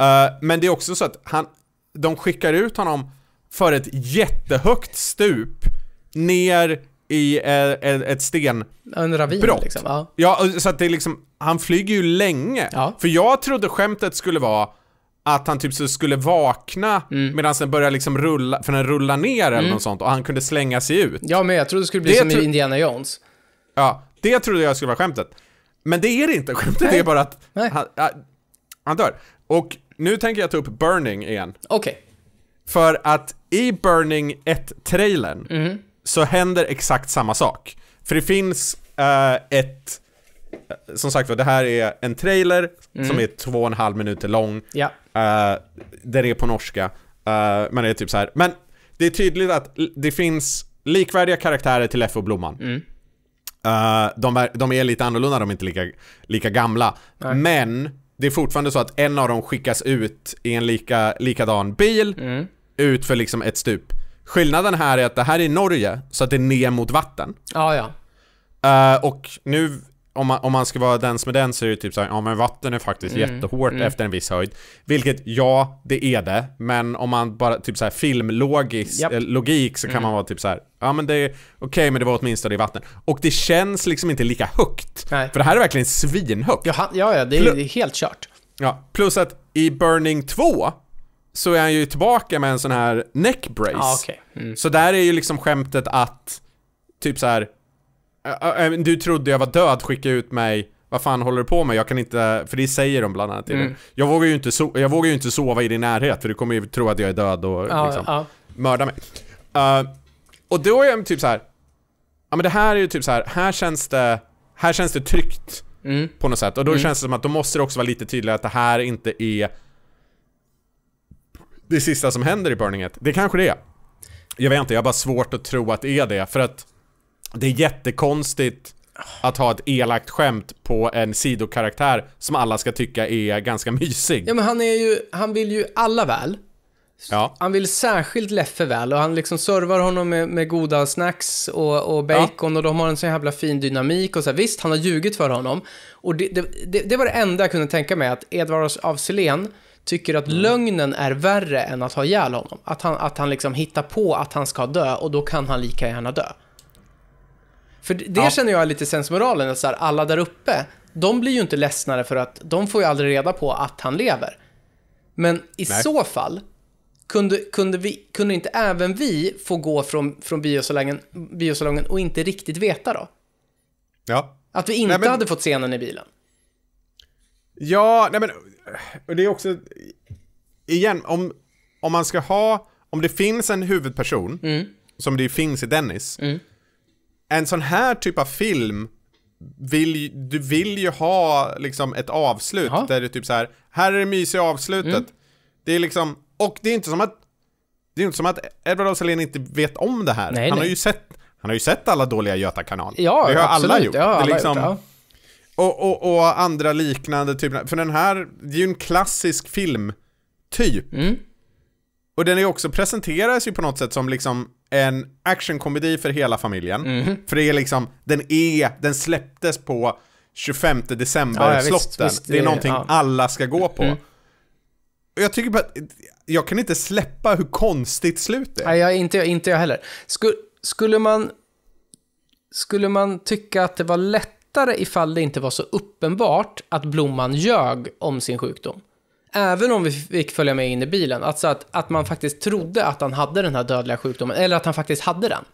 Eh, men det är också så att han, de skickar ut honom för ett jättehögt stup ner i eh, eh, ett sten... En ravin
brott. liksom. Ja.
ja, så att det är liksom, han flyger ju länge. Ja. För jag trodde skämtet skulle vara att han typ så skulle vakna mm. medan den började liksom rulla, för den rullar ner eller mm. något sånt och han kunde slänga sig ut. Ja, men jag trodde det skulle bli det som i Indiana Jones. Ja, det trodde jag skulle vara skämtet. Men det är det inte, skämtet Nej. är bara att han, han dör. Och nu tänker jag ta upp Burning igen. Okej. Okay. För att i Burning 1-trailern mm. så händer exakt samma sak. För det finns uh, ett... Eh, som sagt var, det här är en trailer mm. som är två och en halv minuter lång. Ja. Uh, eh, den är på norska. Uh, men det är typ så här. Men det är tydligt att det finns likvärdiga karaktärer till F och Blomman. Mm. Uh, de, är, de är lite annorlunda, de är inte lika, lika gamla. Nej. Men det är fortfarande så att en av dem skickas ut i en lika, likadan bil mm. ut för liksom ett stup. Skillnaden här är att det här är Norge, så att det är ner mot vatten. Ah, ja. Uh, och nu om man, om man ska vara den som är den så är det typ såhär, ja men vatten är faktiskt mm. jättehårt mm. efter en viss höjd. Vilket, ja, det är det. Men om man bara, typ såhär filmlogisk, yep. Eh, logik så kan mm. man vara typ såhär, ja men det är okej okay, men det var åtminstone i vatten. Och det känns liksom inte lika högt. Nej. För det här är verkligen svinhögt. Ja, ja, ja det är, det är helt kört. Ja, plus att i Burning 2 så är han ju tillbaka med en sån här neckbrace. Ah, okay. mm. Så där är ju liksom skämtet att typ så här du trodde jag var död, skicka ut mig. Vad fan håller du på med? Jag kan inte, för det säger de bland annat. Mm. Jag, vågar ju inte so jag vågar ju inte sova i din närhet för du kommer ju tro att jag är död och ja, liksom, ja. mörda mig. Uh, och då är jag typ så här. ja men det här är ju typ så här. här känns det, här känns det tryggt. Mm. På något sätt. Och då mm. känns det som att då måste det också vara lite tydligare att det här inte är det sista som händer i Burning It. Det kanske det är. Jag vet inte, jag har bara svårt att tro att det är det. För att det är jättekonstigt att ha ett elakt skämt på en sidokaraktär som alla ska tycka är ganska mysig. Ja, men han är ju, han vill ju alla väl. Ja. Han vill särskilt Leffe väl och han liksom
servar honom med, med goda snacks och, och bacon ja. och de har en så jävla fin dynamik och så här. Visst, han har ljugit för honom. Och det, det, det, det var det enda jag kunde tänka mig att Edvard av Selén tycker att mm. lögnen är värre än att ha ihjäl honom. Att han, att han liksom hittar på att han ska dö och då kan han lika gärna dö. För det ja. känner jag är lite sensmoralen, att så här, alla där uppe, de blir ju inte ledsnare för att de får ju aldrig reda på att han lever. Men i Nej. så fall, kunde, kunde, vi, kunde inte även vi få gå från, från biosalongen, biosalongen och inte riktigt veta då? Ja. Att vi inte nej, men... hade fått scenen i bilen.
Ja, nej men, och det är också, igen, om, om man ska ha, om det finns en huvudperson, mm. som det finns i Dennis, mm en sån här typ av film vill, du vill ju ha liksom ett avslut Aha. där det typ så här, här är det mysiga avslutet. Mm. Det är liksom, och det är inte som att, det är inte som att Edward Rosalén inte vet om det här. Nej, han nej. har ju sett, han har ju sett alla dåliga Göta kanal. Ja, det har absolut. alla gjort. Ja, det är liksom, gjort, ja. och, och, och, andra liknande typer, för den här, det är ju en klassisk filmtyp. Mm. Och den är också, presenteras ju på något sätt som liksom en actionkomedi för hela familjen. Mm. För det är liksom, den är, den släpptes på 25 december-slotten. Ja, ja, det är någonting ja. alla ska gå på. Mm. Och jag tycker bara jag kan inte släppa hur konstigt slutet är. Nej, jag, inte, inte
jag heller. Skulle, skulle, man, skulle man tycka att det var lättare ifall det inte var så uppenbart att Blomman ljög om sin sjukdom? även om vi fick följa med in i bilen, alltså att, att man faktiskt trodde att han hade den här dödliga sjukdomen, eller att han faktiskt hade den.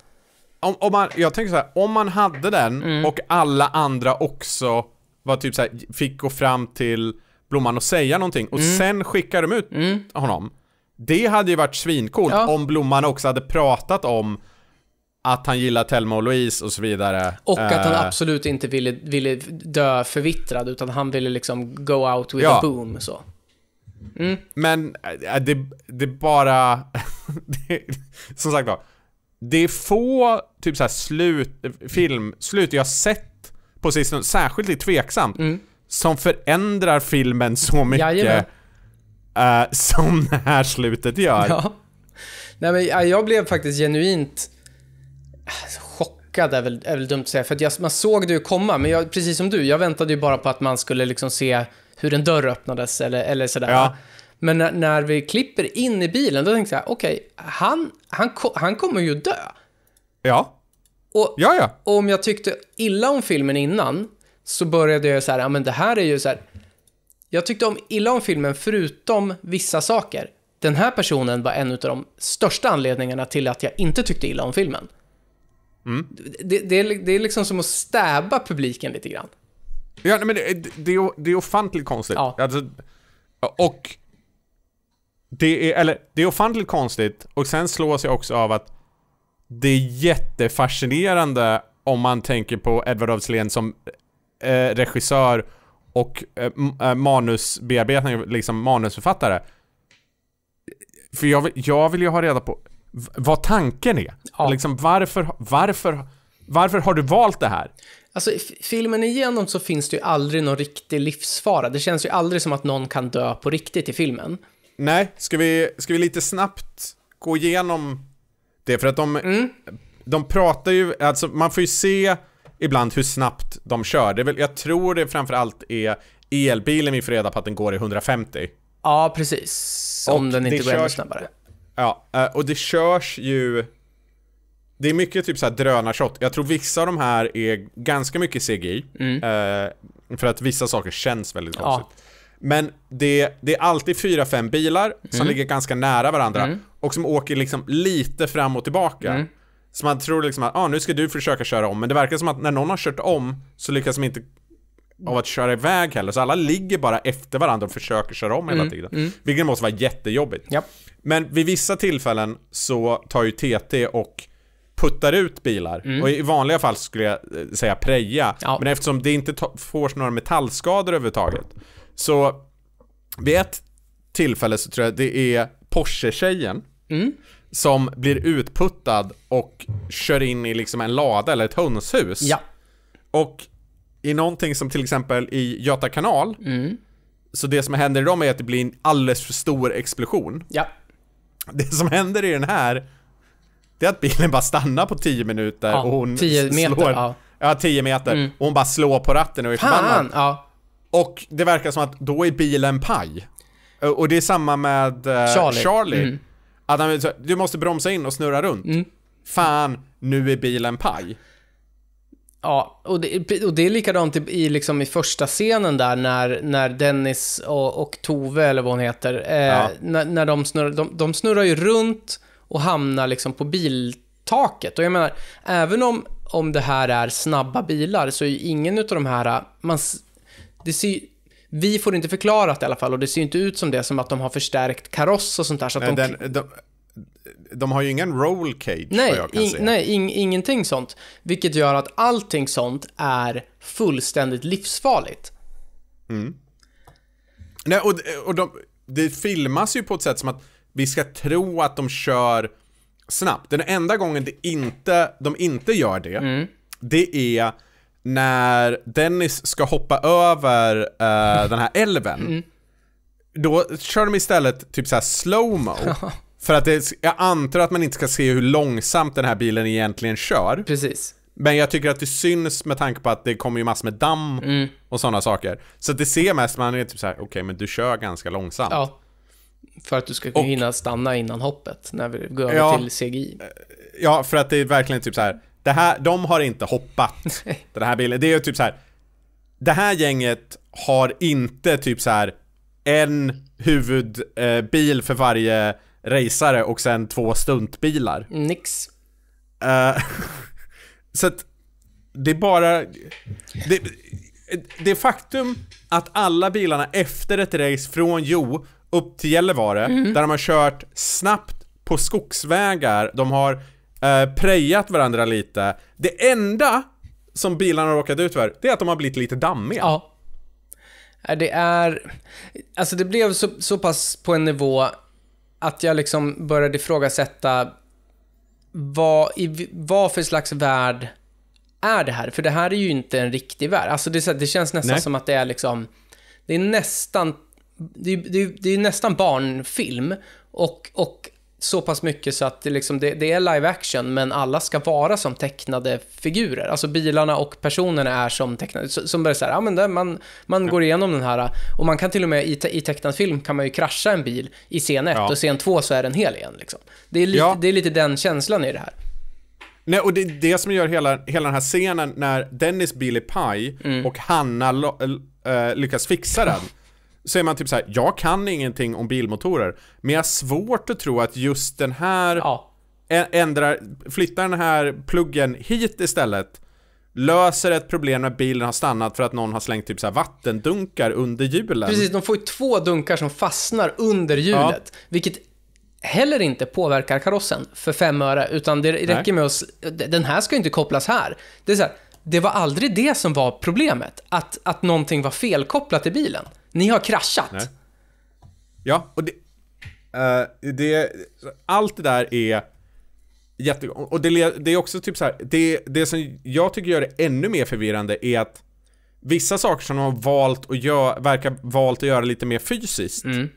Om, om man, jag tänker så här, om man hade den mm. och alla andra också var typ så här, fick gå fram till Blomman och säga någonting och mm. sen skickar de ut mm. honom. Det hade ju varit svincoolt ja. om Blomman också hade pratat om att han gillar Telma och Louise och så vidare. Och att han eh. absolut inte ville,
ville dö förvittrad, utan han ville liksom go out with ja. a boom. Så.
Mm. Men äh, äh, det, det bara... det, som sagt var. Det är få typ så slut, film, slut jag sett på sistone, särskilt i Tveksamt, mm. som förändrar filmen så mycket uh, som det här slutet gör. Ja. Nej, men jag blev faktiskt
genuint alltså, chockad, är väl, är väl dumt att säga, för jag, man såg det ju komma, men jag, precis som du, jag väntade ju bara på att man skulle liksom se hur en dörr öppnades eller, eller sådär. Ja. Men när, när, vi klipper in i bilen, då tänkte jag, okej, okay, han, han, han kommer ju dö. Ja. Och, ja, ja. och om jag tyckte illa om filmen innan, så började jag så här, ja men det här är ju så här, jag tyckte om illa om filmen förutom vissa saker. Den här personen var en av de största anledningarna till att jag inte tyckte illa om filmen. Mm. Det, det, är, det är liksom som att stäba publiken
lite grann. Ja, men det, det, det är ofantligt konstigt. Ja. Alltså, och det är, eller, det är ofantligt konstigt och sen slås jag också av att det är jättefascinerande om man tänker på Edward af som eh, regissör och eh, eh, manusbearbetning, liksom manusförfattare. För jag vill, jag vill ju ha reda på vad tanken är. Ja. Liksom varför, varför, varför har du valt det här? Alltså, filmen
igenom så finns det ju aldrig någon riktig livsfara. Det känns ju aldrig som att någon kan dö på riktigt i
filmen. Nej, ska vi, ska vi lite snabbt gå igenom det? För att de, mm. de pratar ju, alltså man får ju se ibland hur snabbt de kör. Det väl, jag tror det framförallt är elbilen vi får reda på att den går i 150.
Ja, precis. Om och den inte går ännu snabbare.
Ja, eh, och det körs ju det är mycket typ så här drönarshot. Jag tror vissa av de här är ganska mycket CGI. Mm. Eh, för att vissa saker känns väldigt konstigt. Ja. Men det, det är alltid fyra, fem bilar mm. som ligger ganska nära varandra mm. och som åker liksom lite fram och tillbaka. Mm. Så man tror liksom att ah, nu ska du försöka köra om, men det verkar som att när någon har kört om så lyckas de inte av att köra iväg heller. Så alla ligger bara efter varandra och försöker köra om hela mm. tiden. Mm. Vilket måste vara jättejobbigt. Yep. Men vid vissa tillfällen så tar ju TT och puttar ut bilar. Mm. Och i vanliga fall skulle jag eh, säga preja. Ja. Men eftersom det inte får några metallskador överhuvudtaget. Så vid ett tillfälle så tror jag det är Porsche-tjejen. Mm. Som blir utputtad och kör in i liksom en lada eller ett hönshus. Ja. Och i någonting som till exempel i Göta kanal. Mm. Så det som händer i dem är att det blir en alldeles för stor explosion. Ja. Det som händer i den här det är att bilen bara stannar på 10 minuter ja, och hon 10 meter, slår... Ja. ja, 10 meter. Mm. Och hon bara slår på ratten och är förbannad. Ja. Och det verkar som att då är bilen paj. Eh, och det är samma med eh, Charlie. Charlie. Mm. Att han du måste bromsa in och snurra runt. Mm. Fan, nu är bilen paj. Ja, och det, och det är
likadant i, liksom i första scenen där när, när Dennis och, och Tove, eller vad hon heter, eh, ja. när, när de, snurrar, de, de snurrar ju runt och hamnar liksom på biltaket. Och jag menar, även om, om det här är snabba bilar så är ju ingen av de här... Man, det ser, vi får inte förklarat i alla fall och det ser ju inte ut som det, som att de har förstärkt kaross och sånt där. Så att Nej, de, den,
de, de har ju ingen roll cage nej, vad jag kan in, se. Nej,
in, ingenting sånt. Vilket gör att allting sånt är
fullständigt livsfarligt. Mm. Nej, och, och de, det filmas ju på ett sätt som att vi ska tro att de kör snabbt. Den enda gången det inte, de inte gör det, mm. det är när Dennis ska hoppa över uh, den här älven. Mm. Då kör de istället typ såhär här slowmo. för att det, jag antar att man inte ska se hur långsamt den här bilen egentligen kör. Precis. Men jag tycker att det syns med tanke på att det kommer ju massor med damm mm. och sådana saker. Så det ser mest, man är typ såhär, okej okay, men du kör ganska långsamt. Ja. För att du ska och, hinna stanna innan hoppet, när vi går över ja, till CGI. Ja, för att det är verkligen typ så här. Det här de har inte hoppat, den här bilden. Det är ju typ så här. Det här gänget har inte typ så här en huvudbil eh, för varje racare och sen två stuntbilar. Nix. Uh, så att det är bara... Det, det faktum att alla bilarna efter ett race från Jo upp till Gällivare mm. där de har kört snabbt på skogsvägar, de har eh, prejat varandra lite. Det enda som bilarna har råkat ut för, det är att de har blivit lite dammiga. Ja. Äh, det är... Alltså det blev så, så
pass på en nivå att jag liksom började ifrågasätta vad, i, vad för slags värld är det här? För det här är ju inte en riktig värld. Alltså det, det känns nästan Nej. som att det är liksom... Det är nästan det, det, det är nästan barnfilm. Och, och så pass mycket så att det, liksom, det, det, är live action, men alla ska vara som tecknade figurer. Alltså bilarna och personerna är som tecknade, som bara så här, ja man, man går igenom den här och man kan till och med i, i tecknad film kan man ju krascha en bil i scen 1 ja. och scen 2 så är den hel igen liksom. Det är, lite, ja. det är lite den känslan i det här.
Nej, och det är det som gör hela, hela den här scenen när Dennis bil är paj mm. och Hanna lo, äh, lyckas fixa den. Så är man typ så här, jag kan ingenting om bilmotorer, men jag har svårt att tro att just den här ja. ändrar, flyttar den här pluggen hit istället, löser ett problem när bilen har stannat för att någon har slängt typ så vattendunkar under hjulen. Precis,
de får ju två dunkar som fastnar under hjulet, ja. vilket heller inte påverkar karossen för fem öre, utan det räcker Nej. med att den här ska ju inte kopplas här. Det är så här, det var aldrig det som var problemet, att, att någonting var felkopplat i bilen. Ni har kraschat. Nej.
Ja, och det, uh, det... Allt det där är jätte... Och det, det, är också typ så här, det, det som jag tycker gör det ännu mer förvirrande är att vissa saker som de har valt att göra, verkar valt att göra lite mer fysiskt. Mm.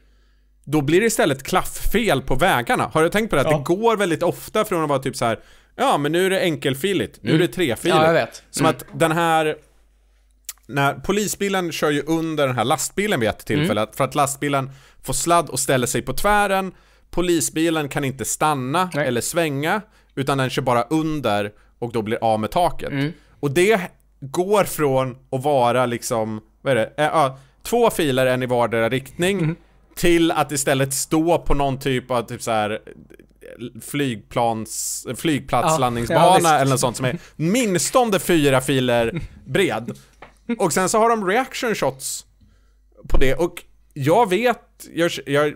Då blir det istället klafffel på vägarna. Har du tänkt på det? ja. det går väldigt ofta från att vara typ så här, Ja, men nu är det enkelfiligt. Nu mm. är det trefiligt. Ja, jag vet. Som mm. att den här när polisbilen kör ju under den här lastbilen vid ett mm. tillfälle mm. för att lastbilen får sladd och ställer sig på tvären. Polisbilen kan inte stanna Nej. eller svänga utan den kör bara under och då blir av med taket. Mm. Och det går från att vara liksom, vad är det, äh, äh, två filer en i vardera riktning mm. till att istället stå på någon typ av typ så här flygplans, flygplatslandningsbana ja, ja, eller något sånt som är minstonde fyra filer bred. Och sen så har de reaction shots på det och jag vet, jag, jag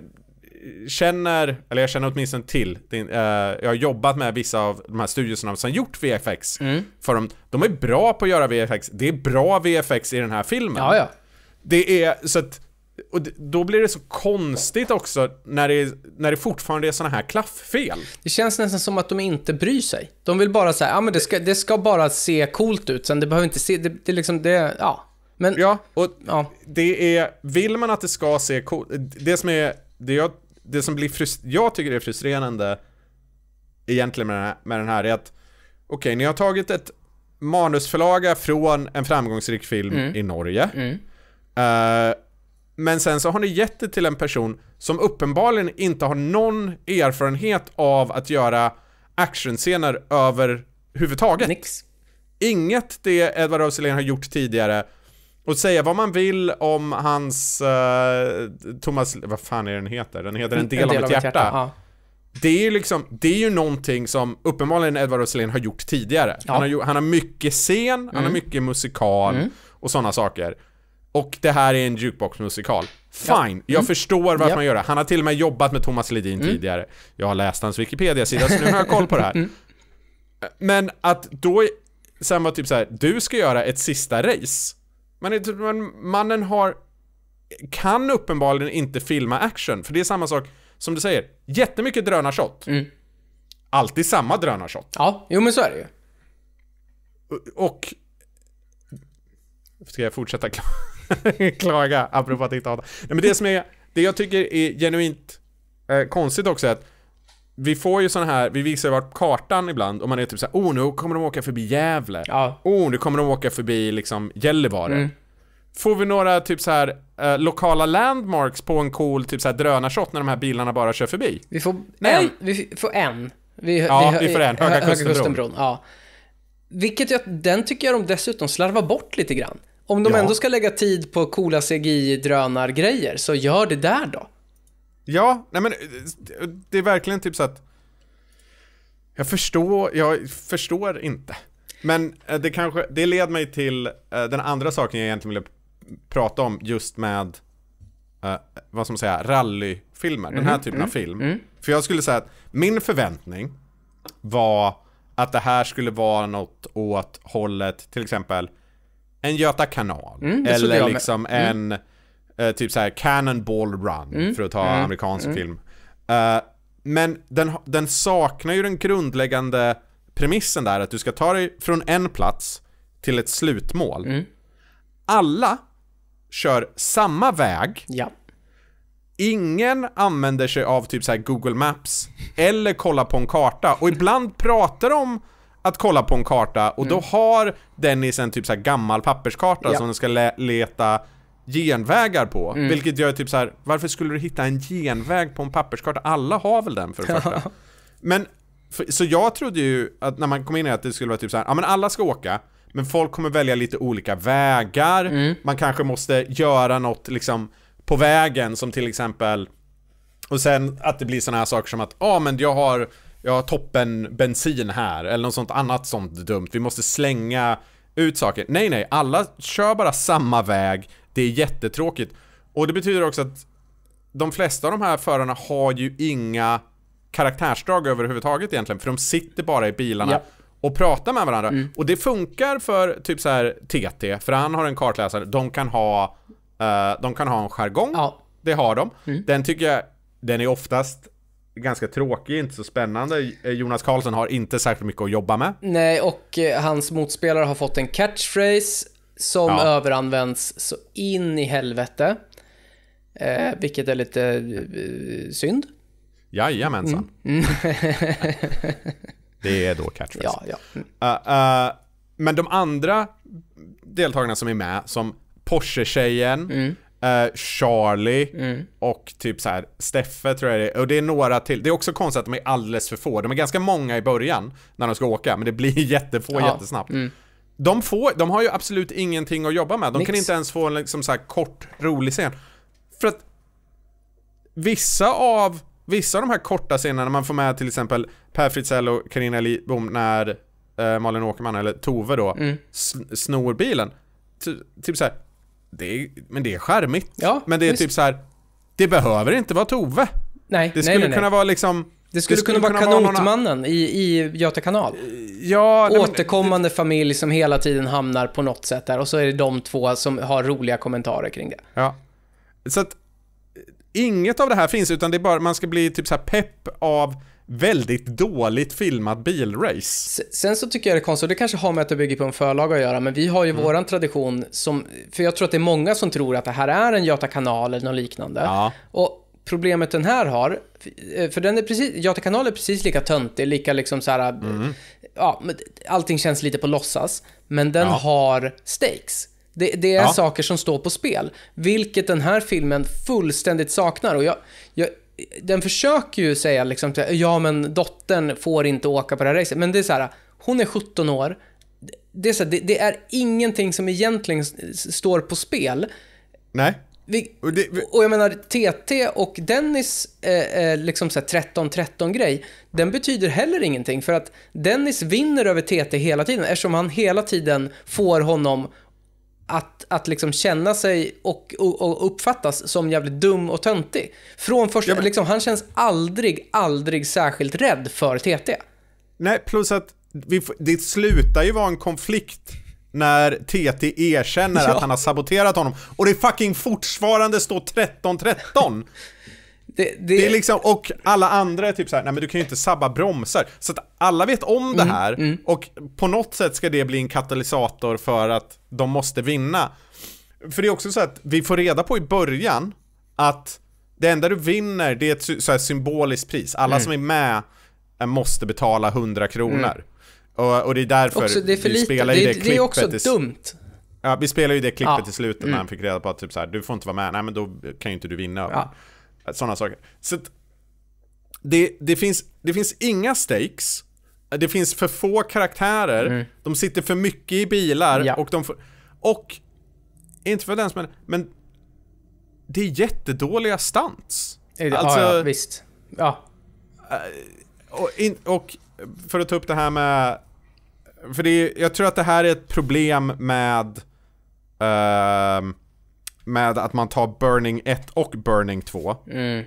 känner, eller jag känner åtminstone till, din, uh, jag har jobbat med vissa av de här studioserna som gjort VFX. Mm. För de, de är bra på att göra VFX, det är bra VFX i den här filmen. Ja, ja. Det är, så att och då blir det så konstigt också när det, när det fortfarande är sådana här klafffel. Det känns nästan som att de inte bryr
sig. De vill bara säga, ja ah, men det ska, det ska bara se coolt ut, sen det behöver inte se, det, det liksom, det,
ja. Men, ja, och ja. det är, vill man att det ska se coolt, det som är, det, jag, det som blir frust, jag tycker det är frustrerande egentligen med den här, med den här är att, okej, okay, ni har tagit ett manusförlaga från en framgångsrik film mm. i Norge. Mm. Uh, men sen så har ni gett det till en person som uppenbarligen inte har någon erfarenhet av att göra actionscener överhuvudtaget. Nix. Inget det Edward af har gjort tidigare och säga vad man vill om hans uh, Thomas, vad fan är den heter? Den heter En del, en del av mitt hjärta. hjärta ja. Det är ju liksom, det är ju någonting som uppenbarligen Edward Roselin har gjort tidigare. Ja. Han, har, han har mycket scen, mm. han har mm. mycket musikal mm. och sådana saker. Och det här är en jukeboxmusikal. Fine, ja. mm. jag förstår varför yep. man gör det. Han har till och med jobbat med Thomas Ledin mm. tidigare. Jag har läst hans Wikipedia-sida så nu har jag koll på det här. Mm. Men att då, sen var typ så här, du ska göra ett sista race. Men, typ- men mannen har, kan uppenbarligen inte filma action. För det är samma sak som du säger, jättemycket drönarshot. Mm. Alltid samma drönarshot. Ja, jo men så är det ju. Och... Ska jag fortsätta? Klaga, apropå att inte hata. Nej, men det som är, det jag tycker är genuint eh, konstigt också är att vi får ju sådana här, vi visar ju vart kartan ibland och man är typ såhär, oh nu kommer de åka förbi Gävle. Ja. Oh nu kommer de åka förbi liksom Gällivare. Mm. Får vi några typ så här eh, lokala landmarks på en cool typ så drönarshot när de här bilarna bara kör förbi? Vi får
Nej. en. Vi får en. Vi, ja, vi, vi får en. Höga, Höga Kustenbron. Kustenbron ja. Vilket jag, den tycker jag de dessutom slarvar bort lite grann. Om de ja. ändå ska lägga tid på coola CGI-drönargrejer, så gör det där då.
Ja, nej men det är verkligen typ så att jag förstår, jag förstår inte. Men eh, det kanske, det led mig till eh, den andra saken jag egentligen ville prata om just med eh, vad ska man säga, rallyfilmer. Mm den här mm, typen mm, av film. Mm. För jag skulle säga att min förväntning var att det här skulle vara något åt hållet, till exempel en Göta kanal. Mm, eller liksom mm. en eh, typ så här Cannonball Run mm. för att ta mm. amerikansk mm. film. Uh, men den, den saknar ju den grundläggande premissen där att du ska ta dig från en plats till ett slutmål. Mm. Alla kör samma väg. Ja. Ingen använder sig av typ så Google Maps eller kollar på en karta och ibland pratar de om att kolla på en karta och mm. då har Dennis en typ så gammal papperskarta ja. som den ska le leta genvägar på. Mm. Vilket gör typ så här, varför skulle du hitta en genväg på en papperskarta? Alla har väl den för det första. Men, för, så jag trodde ju att när man kom in i att det skulle vara typ så här, ja men alla ska åka. Men folk kommer välja lite olika vägar. Mm. Man kanske måste göra något liksom på vägen som till exempel och sen att det blir sådana här saker som att, ja ah, men jag har jag har toppen bensin här, eller något sånt annat sånt dumt. Vi måste slänga ut saker. Nej, nej, alla kör bara samma väg. Det är jättetråkigt. Och det betyder också att de flesta av de här förarna har ju inga karaktärsdrag överhuvudtaget egentligen, för de sitter bara i bilarna. Ja och pratar med varandra. Mm. Och det funkar för typ så här TT, för han har en kartläsare. De kan ha, uh, de kan ha en jargong. Ja. Det har de. Mm. Den tycker jag, den är oftast ganska tråkig, inte så spännande. Eh, Jonas Karlsson har inte särskilt mycket att jobba med.
Nej, och eh, hans motspelare har fått en catchphrase som ja. överanvänds så in i helvete. Eh, vilket är lite
eh, synd. Jajamensan. Mm. det är då catchphrase. Ja, ja. Mm. Uh, uh, men de andra deltagarna som är med, som Porsche-tjejen, mm. Eh, Charlie mm. och typ så här Steffe tror jag det är. Och det är några till. Det är också konstigt att de är alldeles för få. De är ganska många i början när de ska åka, men det blir jättefå ja. jättesnabbt. Mm. De, får, de har ju absolut ingenting att jobba med. De Nix. kan inte ens få en liksom så kort, rolig scen. För att vissa av, vissa av de här korta scenerna, man får med till exempel Per Fritzell och Carina Lidbom när eh, Malin Åkerman, eller Tove då, mm. snor bilen. Ty, typ så här, det är, men det är charmigt. Ja, men det är just. typ så här. Det behöver inte vara Tove. Nej, Det skulle nej, nej, kunna vara liksom... Det skulle, det skulle, kunna, kunna vara kanotmannen någon... i, i Göta
kanal. Ja, nej, Återkommande det... familj som hela tiden hamnar på något sätt där och så är det de två
som har roliga kommentarer kring det. Ja. Så att inget av det här finns utan det är bara, man ska bli typ så här pepp av väldigt dåligt filmat bilrace.
Sen så tycker jag det är konstigt, och det kanske har med att det bygger på en förlag att göra, men vi har ju mm. våran tradition som, för jag tror att det är många som tror att det här är en Göta kanal eller något liknande. Ja. Och problemet den här har, eh, för den är precis, Göta kanal är precis lika töntig, lika liksom så här, mm. ja, allting känns lite på låtsas, men den ja. har stakes. Det, det är ja. saker som står på spel, vilket den här filmen fullständigt saknar. Och jag, jag, den försöker ju säga liksom, ja men dottern får inte åka på det här racet. Men det är så här, hon är 17 år. Det är, så här, det, det, är ingenting som egentligen står på spel. Nej. Vi, och jag menar TT och Dennis eh, eh liksom 13-13 grej, den betyder heller ingenting för att Dennis vinner över TT hela tiden eftersom han hela tiden får honom att, att liksom känna sig och, och, och, uppfattas som jävligt dum och töntig. Från första,
ja, liksom, han känns aldrig, aldrig särskilt rädd för TT. Nej, plus att vi, det slutar ju vara en konflikt när TT erkänner ja. att han har saboterat honom. Och det fucking fortfarande står 13-13. Det, det... det, är liksom, och alla andra är typ så här, nej men du kan ju inte sabba bromsar. Så att alla vet om det mm, här mm, mm. och på något sätt ska det bli en katalysator för att de måste vinna. För det är också så att vi får reda på i början att det enda du vinner det är ett så här symboliskt pris. Alla mm. som är med eh, måste betala 100 kronor. Mm. Och, och, det är därför också, det är för vi lite. spelar ju det, det klippet. Det är också dumt. Ja, vi spelar ju det klippet ja. i slutet när mm. han fick reda på att typ så här, du får inte vara med, nej men då kan ju inte du vinna. Ja. Sådana saker. Så det, det, finns, det finns inga stakes. Det finns för få karaktärer. Mm. De sitter för mycket i bilar ja. och de får, Och, inte för den men, men det är jättedåliga stunts. det, alltså, ja, ja, visst. Ja. Eh, och, in, och, för att ta upp det här med... För det, är, jag tror att det här är ett problem med... Uh, med att man tar Burning 1 och Burning 2. Mm.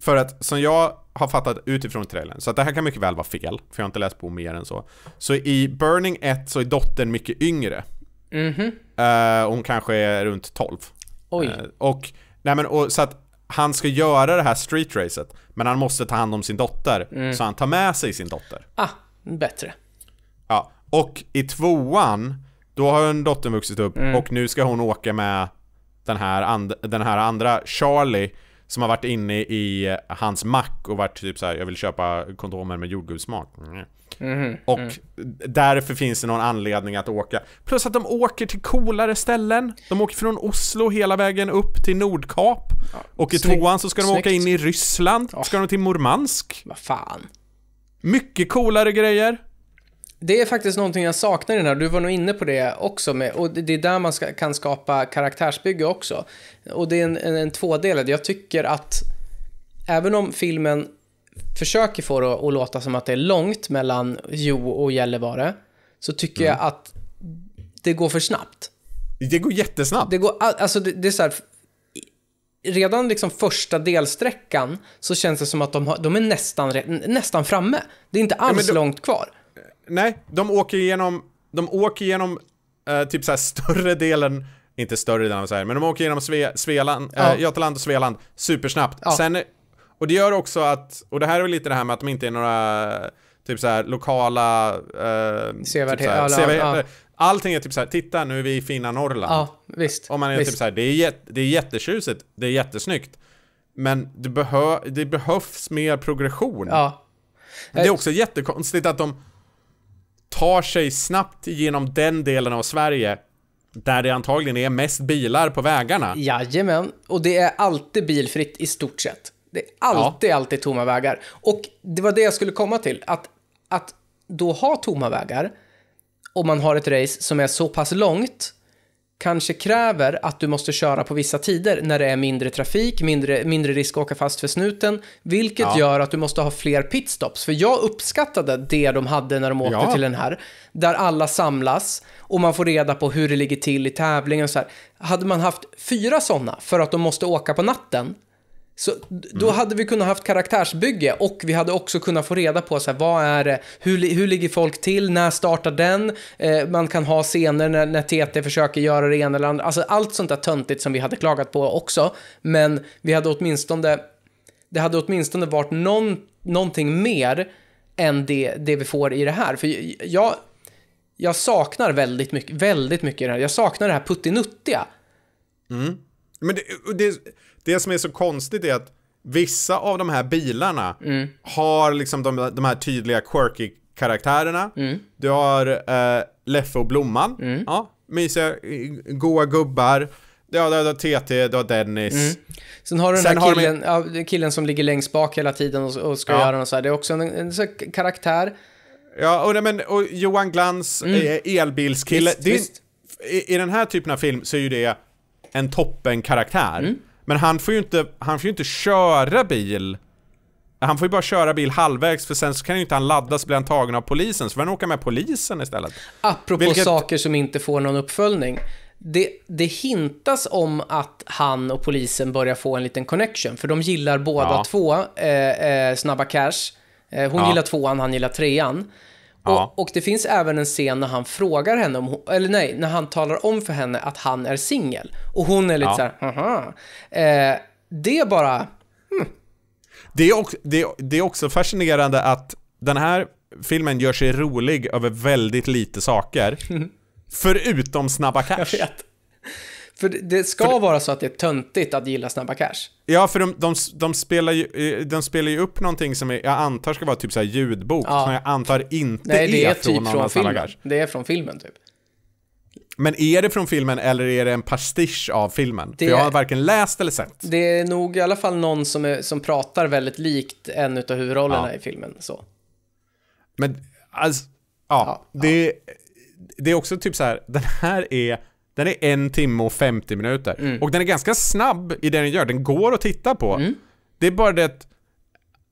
För att som jag har fattat utifrån trailern, så att det här kan mycket väl vara fel, för jag har inte läst på mer än så. Så i Burning 1 så är dottern mycket yngre. Mm -hmm. uh, hon kanske är runt 12. Oj. Uh, och, nej men, och, så att han ska göra det här streetracet, men han måste ta hand om sin dotter, mm. så han tar med sig sin dotter.
Ah, bättre.
Ja, och i tvåan, då har en dotter vuxit upp mm. och nu ska hon åka med den här, and, den här andra Charlie som har varit inne i hans mack och varit typ så här, jag vill köpa kondomer med jordgubbssmak. Mm. Mm, och mm. därför finns det någon anledning att åka. Plus att de åker till coolare ställen. De åker från Oslo hela vägen upp till Nordkap. Ja, och i snyggt, tvåan så ska de snyggt. åka in i Ryssland. Oh. Ska de till Murmansk. Vad fan. Mycket coolare grejer.
Det är faktiskt någonting jag saknar i den här. Du var nog inne på det också. Med, och det är där man ska, kan skapa karaktärsbygge också. Och det är en, en, en tvådelad. Jag tycker att även om filmen försöker få det att låta som att det är långt mellan Jo och Gällivare, så tycker mm. jag att det går för snabbt. Det går jättesnabbt. Det går, alltså det, det är så här, redan liksom första delsträckan så känns det som att de, har, de är nästan, nästan framme. Det är inte alls ja, då, långt kvar
nej, de åker igenom, de åker igenom eh, typ såhär större delen inte större delen av Sverige, men de åker genom Sve, Svealand, eh, ja. Götaland och Svealand supersnabbt. Ja. Sen, och det gör också att, och det här är väl lite det här med att de inte är några typ såhär lokala... Eh, typ Sevärdhet. Typ Allting är typ såhär, titta nu är vi i fina Norrland. Ja, visst. Om man är typ visst. typ såhär, det är, jät, det är jättetjusigt, det är jättesnyggt. Men det, behö, det behövs mer progression. Ja. Det är eh, också jättekonstigt att de tar sig snabbt genom den delen av Sverige där det antagligen är mest bilar på vägarna.
Jajamän, och det är alltid bilfritt i stort sett. Det är alltid, ja. alltid tomma vägar. Och det var det jag skulle komma till, att, att då ha tomma vägar, om man har ett race som är så pass långt kanske kräver att du måste köra på vissa tider när det är mindre trafik, mindre, mindre risk att åka fast för snuten, vilket ja. gör att du måste ha fler pitstops. För jag uppskattade det de hade när de åkte ja. till den här, där alla samlas och man får reda på hur det ligger till i tävlingen. Och så här. Hade man haft fyra sådana för att de måste åka på natten, så då mm. hade vi kunnat haft karaktärsbygge och vi hade också kunnat få reda på så här, vad är hur, hur ligger folk till, när startar den, eh, man kan ha scener när, när TT försöker göra det ena eller andra, alltså allt sånt där töntigt som vi hade klagat på också, men vi hade åtminstone, det hade åtminstone varit någon, någonting mer än det, det vi får i det här, för jag, jag saknar väldigt mycket, väldigt mycket i det här, jag saknar det här puttinuttiga.
Mm. Men det, det, det som är så konstigt är att vissa av de här bilarna mm. har liksom de, de, här tydliga quirky karaktärerna. Mm. Du har eh, Leffe och Blomman. Mm. Ja, mysiga, goa gubbar. Ja, du har TT, du har Dennis. Mm. Sen har du den här killen, ja, killen som ligger
längst bak hela tiden och, och ska ja. göra något
så här. Det är också en, en karaktär. Ja, och, men, och Johan Glans mm. Eh, elbilskille. Visst, visst. I, I den här typen av film så är ju det en toppen karaktär. Mm. Men han får ju inte, han får inte köra bil han får ju bara köra bil halvvägs för sen så kan ju inte han ladda så blir han tagen av polisen så får han åka med polisen istället.
Apropå Vilket... saker som inte får någon uppföljning. Det, det hintas om att han och polisen börjar få en liten connection för de gillar båda ja. två eh, eh, Snabba Cash. Eh, hon ja. gillar tvåan, han gillar trean. Ja. Och, och, det finns även en scen när han frågar henne, om, eller nej, när han talar om för henne att han är singel.
Och hon är lite ja. så här, haha. Eh, det är bara, hmm. det, är också, det, det är också fascinerande att den här filmen gör sig rolig över väldigt lite saker. Förutom Snabba Cash. Jag vet. För det ska för... vara så att
det är töntigt att gilla Snabba Cash.
Ja, för de, de, de, spelar ju, eh, de spelar ju upp någonting som jag antar ska vara typ så här ljudbok, ja. som jag antar inte Nej, det är, är från typ någon från Snabba Cash.
Det är från filmen typ.
Men är det från filmen eller är det en pastisch av filmen? Det, för jag har varken läst eller sett.
Det är nog i alla fall någon som, är, som pratar väldigt likt en av huvudrollerna ja. i filmen. Så.
Men, alltså, ja, ja det, det är också typ så här, den här är den är en timme och 50 minuter. Mm. Och den är ganska snabb i det den gör, den går att titta på. Mm. Det är bara det att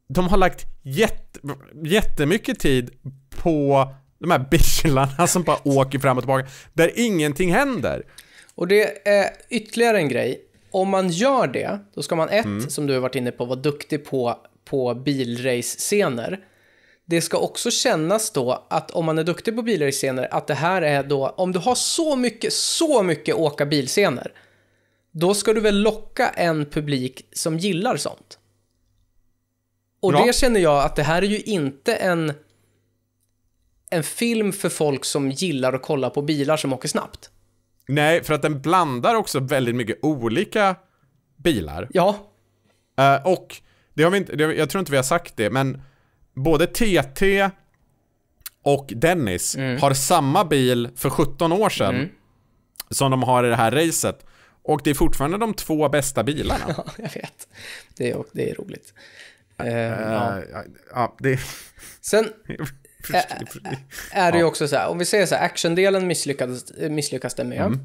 de har lagt jätte, jättemycket tid på de här bilarna som bara åker fram och tillbaka, där ingenting händer. Och det
är ytterligare en grej. Om man gör det, då ska man ett, mm. som du har varit inne på, vara duktig på, på bilrace-scener det ska också kännas då att om man är duktig på bilscener, att det här är då, om du har så mycket, så mycket åka bilscener, då ska du väl locka en publik som gillar sånt. Och Bra. det känner jag att det här är ju inte en, en film för folk som gillar att kolla på bilar som åker snabbt. Nej, för att den blandar
också väldigt mycket olika bilar. Ja. Uh, och, det har vi inte, det, jag tror inte vi har sagt det, men både TT och Dennis mm. har samma bil för 17 år sedan mm. som de har i det här racet. Och det är fortfarande de två bästa bilarna. Ja, jag vet. Det är, det är roligt. Uh, uh, ja. ja, det... Sen är, det ju
också så här, om vi säger så här, actiondelen misslyckas, misslyckas det med. Mm.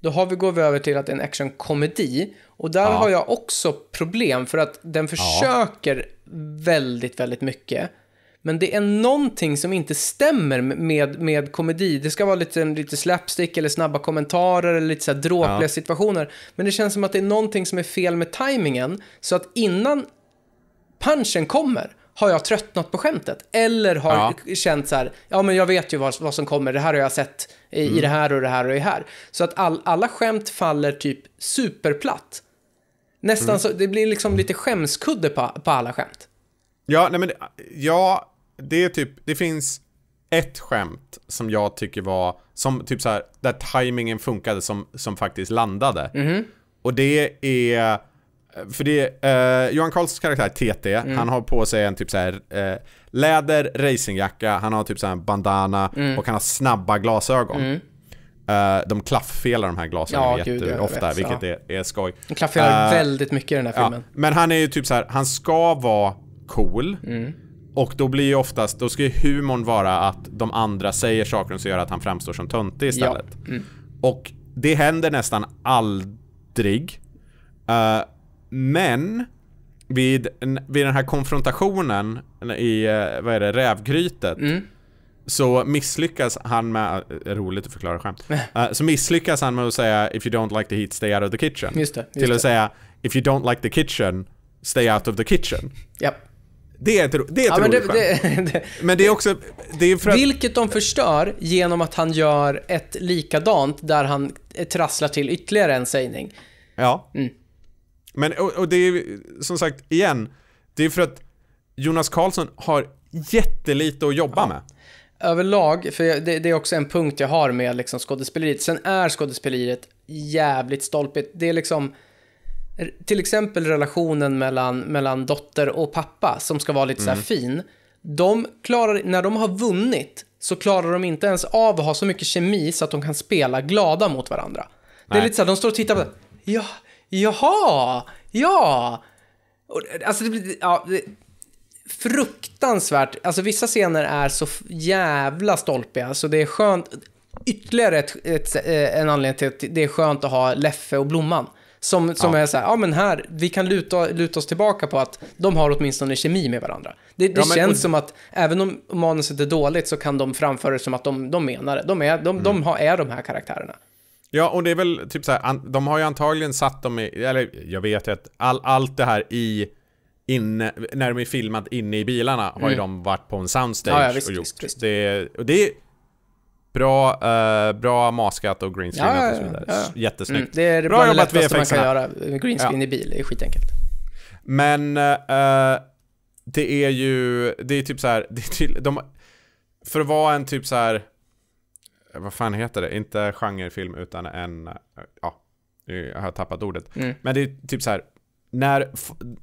Då har vi gått över till att det är en actionkomedi. Och där ja. har jag också problem för att den försöker ja. väldigt, väldigt mycket. Men det är någonting som inte stämmer med, med komedi. Det ska vara lite, lite slapstick eller snabba kommentarer eller lite så här dråpliga ja. situationer. Men det känns som att det är någonting som är fel med tajmingen. Så att innan punchen kommer har jag tröttnat på skämtet? Eller har ja. känt så här, ja men jag vet ju vad, vad som kommer, det här har jag sett i, mm. i det här och det här och det här. Så att all, alla skämt faller typ superplatt. Nästan mm. så, det blir liksom lite skämskudde på, på alla skämt.
Ja, nej men, det, ja, det är typ, det finns ett skämt som jag tycker var, som typ så här, där tajmingen funkade som, som faktiskt landade. Mm. Och det är Eh, för det är eh, Johan Karlssons karaktär TT, mm. han har på sig en typ såhär eh, läder racingjacka, han har typ såhär bandana mm. och han har snabba glasögon. Mm. Eh, de klaffelar de här glasögonen ja, jätteofta, vet, vilket är, är skoj. De klaffelar eh, väldigt mycket i den här filmen. Ja, men han är ju typ så här, han ska vara cool. Mm. Och då blir ju oftast, då ska ju humorn vara att de andra säger saker som gör att han framstår som töntig istället. Mm. Och det händer nästan aldrig. Uh, men vid, vid den här konfrontationen i, eh, vad är det, rävgrytet. Mm. Så misslyckas han med, eh, roligt att förklara skämt. Eh. så misslyckas han med att säga if you don't like the heat stay out of the kitchen. Just det, just till att det. säga if you don't like the kitchen stay out of the kitchen. Yep. Det är ett, det är ett ja, roligt det, skämt. Det, men det är också... Det är vilket de
förstör genom att han gör ett likadant där han trasslar till ytterligare
en sägning. Ja. Mm. Men och, och det är som sagt, igen, det är för att Jonas Karlsson har jättelite att jobba ja. med. Överlag,
för det, det, är också en punkt jag har med liksom skådespeleriet. Sen är skådespeleriet jävligt stolpigt. Det är liksom till exempel relationen mellan, mellan dotter och pappa som ska vara lite mm. så fin. De klarar, när de har vunnit så klarar de inte ens av att ha så mycket kemi så att de kan spela glada mot varandra. Nej. Det är lite så här, de står och tittar på det. Ja, Jaha, ja. Alltså, det blir, ja, fruktansvärt. Alltså vissa scener är så jävla stolpiga, så det är skönt. Ytterligare ett, ett, eh, en anledning till att det är skönt att ha Leffe och Blomman. Som, som ja. är så här, ja men här, vi kan luta, luta oss tillbaka på att de har
åtminstone kemi med
varandra. Det, det ja, men, känns och... som att även om manuset är dåligt så kan de framföra det som att de, de menar det. De är, de, mm. de har, är de här karaktärerna.
Ja, och det är väl typ så här, de har ju antagligen satt dem i, eller jag vet ju att all, allt det här i, inne, när de är filmat inne i bilarna mm. har ju mm. de varit på en soundstage ja, ja, visst, och gjort. Visst, visst. Det, och det är bra, uh, bra maskat och greenscreenat ja, och så vidare. Ja, Jättesnyggt. Mm, det är bra bland jobbat det lättaste man kan göra. Greenscreen
i bil är skitenkelt.
Men uh, det är ju, det är typ så här, det är till, de, för att vara en typ så här Eh, vad fan heter det? Inte genrefilm utan en, eh, ja, jag har tappat ordet. Mm. Men det är typ så här, när,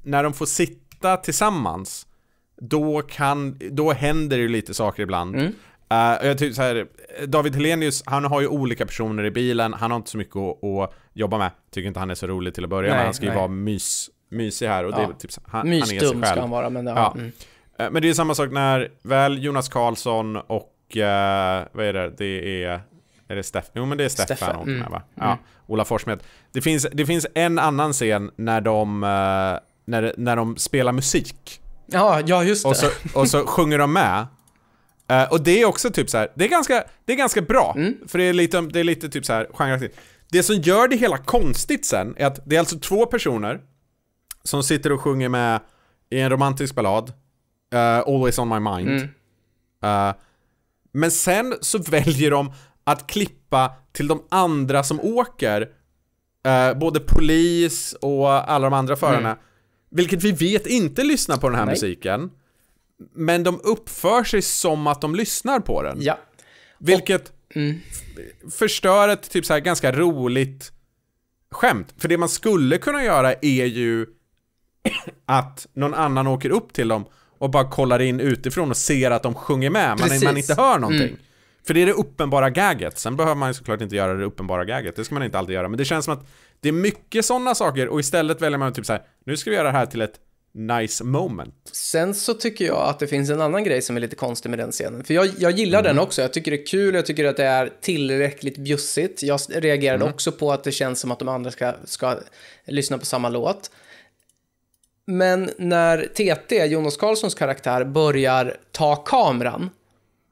när de får sitta tillsammans, då kan, då händer det lite saker ibland. Mm. Uh, jag tycker så här, David Helenius, han har ju olika personer i bilen, han har inte så mycket att, att jobba med. Tycker inte han är så rolig till att börja med, han ska ju nej. vara mys, mysig här. Och ja. det är typ, han, Mysdum han är sig själv. ska han vara, men det, ja. Mm. Men det är samma sak när väl Jonas Karlsson och uh, vad är det? Det är är det Steff? Jo men det är Steffan han åker med va? Mm. Ja, mm. Ola Forssmed. Det finns, det finns en annan scen när de, eh, när, när de spelar musik. Ja, ja just det. Och så, och så sjunger de med. Eh, och det är också typ så här, det är ganska, det är ganska bra. Mm. För det är lite, det är lite typ så här genreaktigt. Det som gör det hela konstigt sen är att det är alltså två personer som sitter och sjunger med i en romantisk ballad, uh, Always On My Mind. Mm. Uh, men sen så väljer de att klippa till de andra som åker. Eh, både polis och alla de andra förarna. Mm. Vilket vi vet inte lyssnar på den här Nej. musiken. Men de uppför sig som att de lyssnar på den. Ja. Vilket och, mm. förstör ett typ så här ganska roligt skämt. För det man skulle kunna göra är ju att någon annan åker upp till dem och bara kollar in utifrån och ser att de sjunger med, man, man inte hör någonting. Mm. För det är det uppenbara gaget. Sen behöver man såklart inte göra det uppenbara gaget. Det ska man inte alltid göra. Men det känns som att det är mycket sådana saker och istället väljer man typ så här, nu ska vi göra det här till ett nice moment. Sen så tycker jag
att det finns en annan grej som är lite konstig med den scenen.
För jag, jag gillar mm. den också.
Jag tycker det är kul, jag tycker att det är tillräckligt bjussigt. Jag reagerade mm. också på att det känns som att de andra ska, ska lyssna på samma låt. Men när TT, Jonas Karlssons karaktär, börjar ta kameran,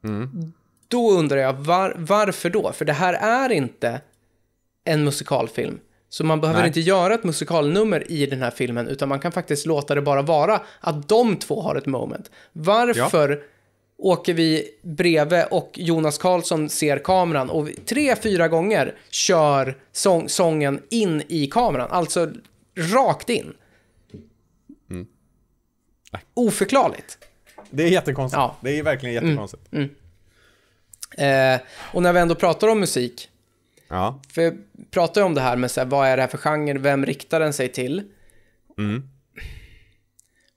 mm. då undrar jag var, varför då? För det här är inte en musikalfilm. Så man behöver Nej. inte göra ett musikalnummer i den här filmen, utan man kan faktiskt låta det bara vara att de två har ett moment. Varför ja. åker vi bredvid och Jonas Karlsson ser kameran och tre, fyra gånger kör sång, sången in i kameran, alltså rakt in. Oförklarligt. Det är jättekonstigt.
Ja. Det är verkligen mm. jättekonstigt.
Mm, mm. Eh, och när vi ändå pratar om musik. Ja. För jag pratar ju om det här med så här, vad är det här för genre, vem riktar den sig till? Mm.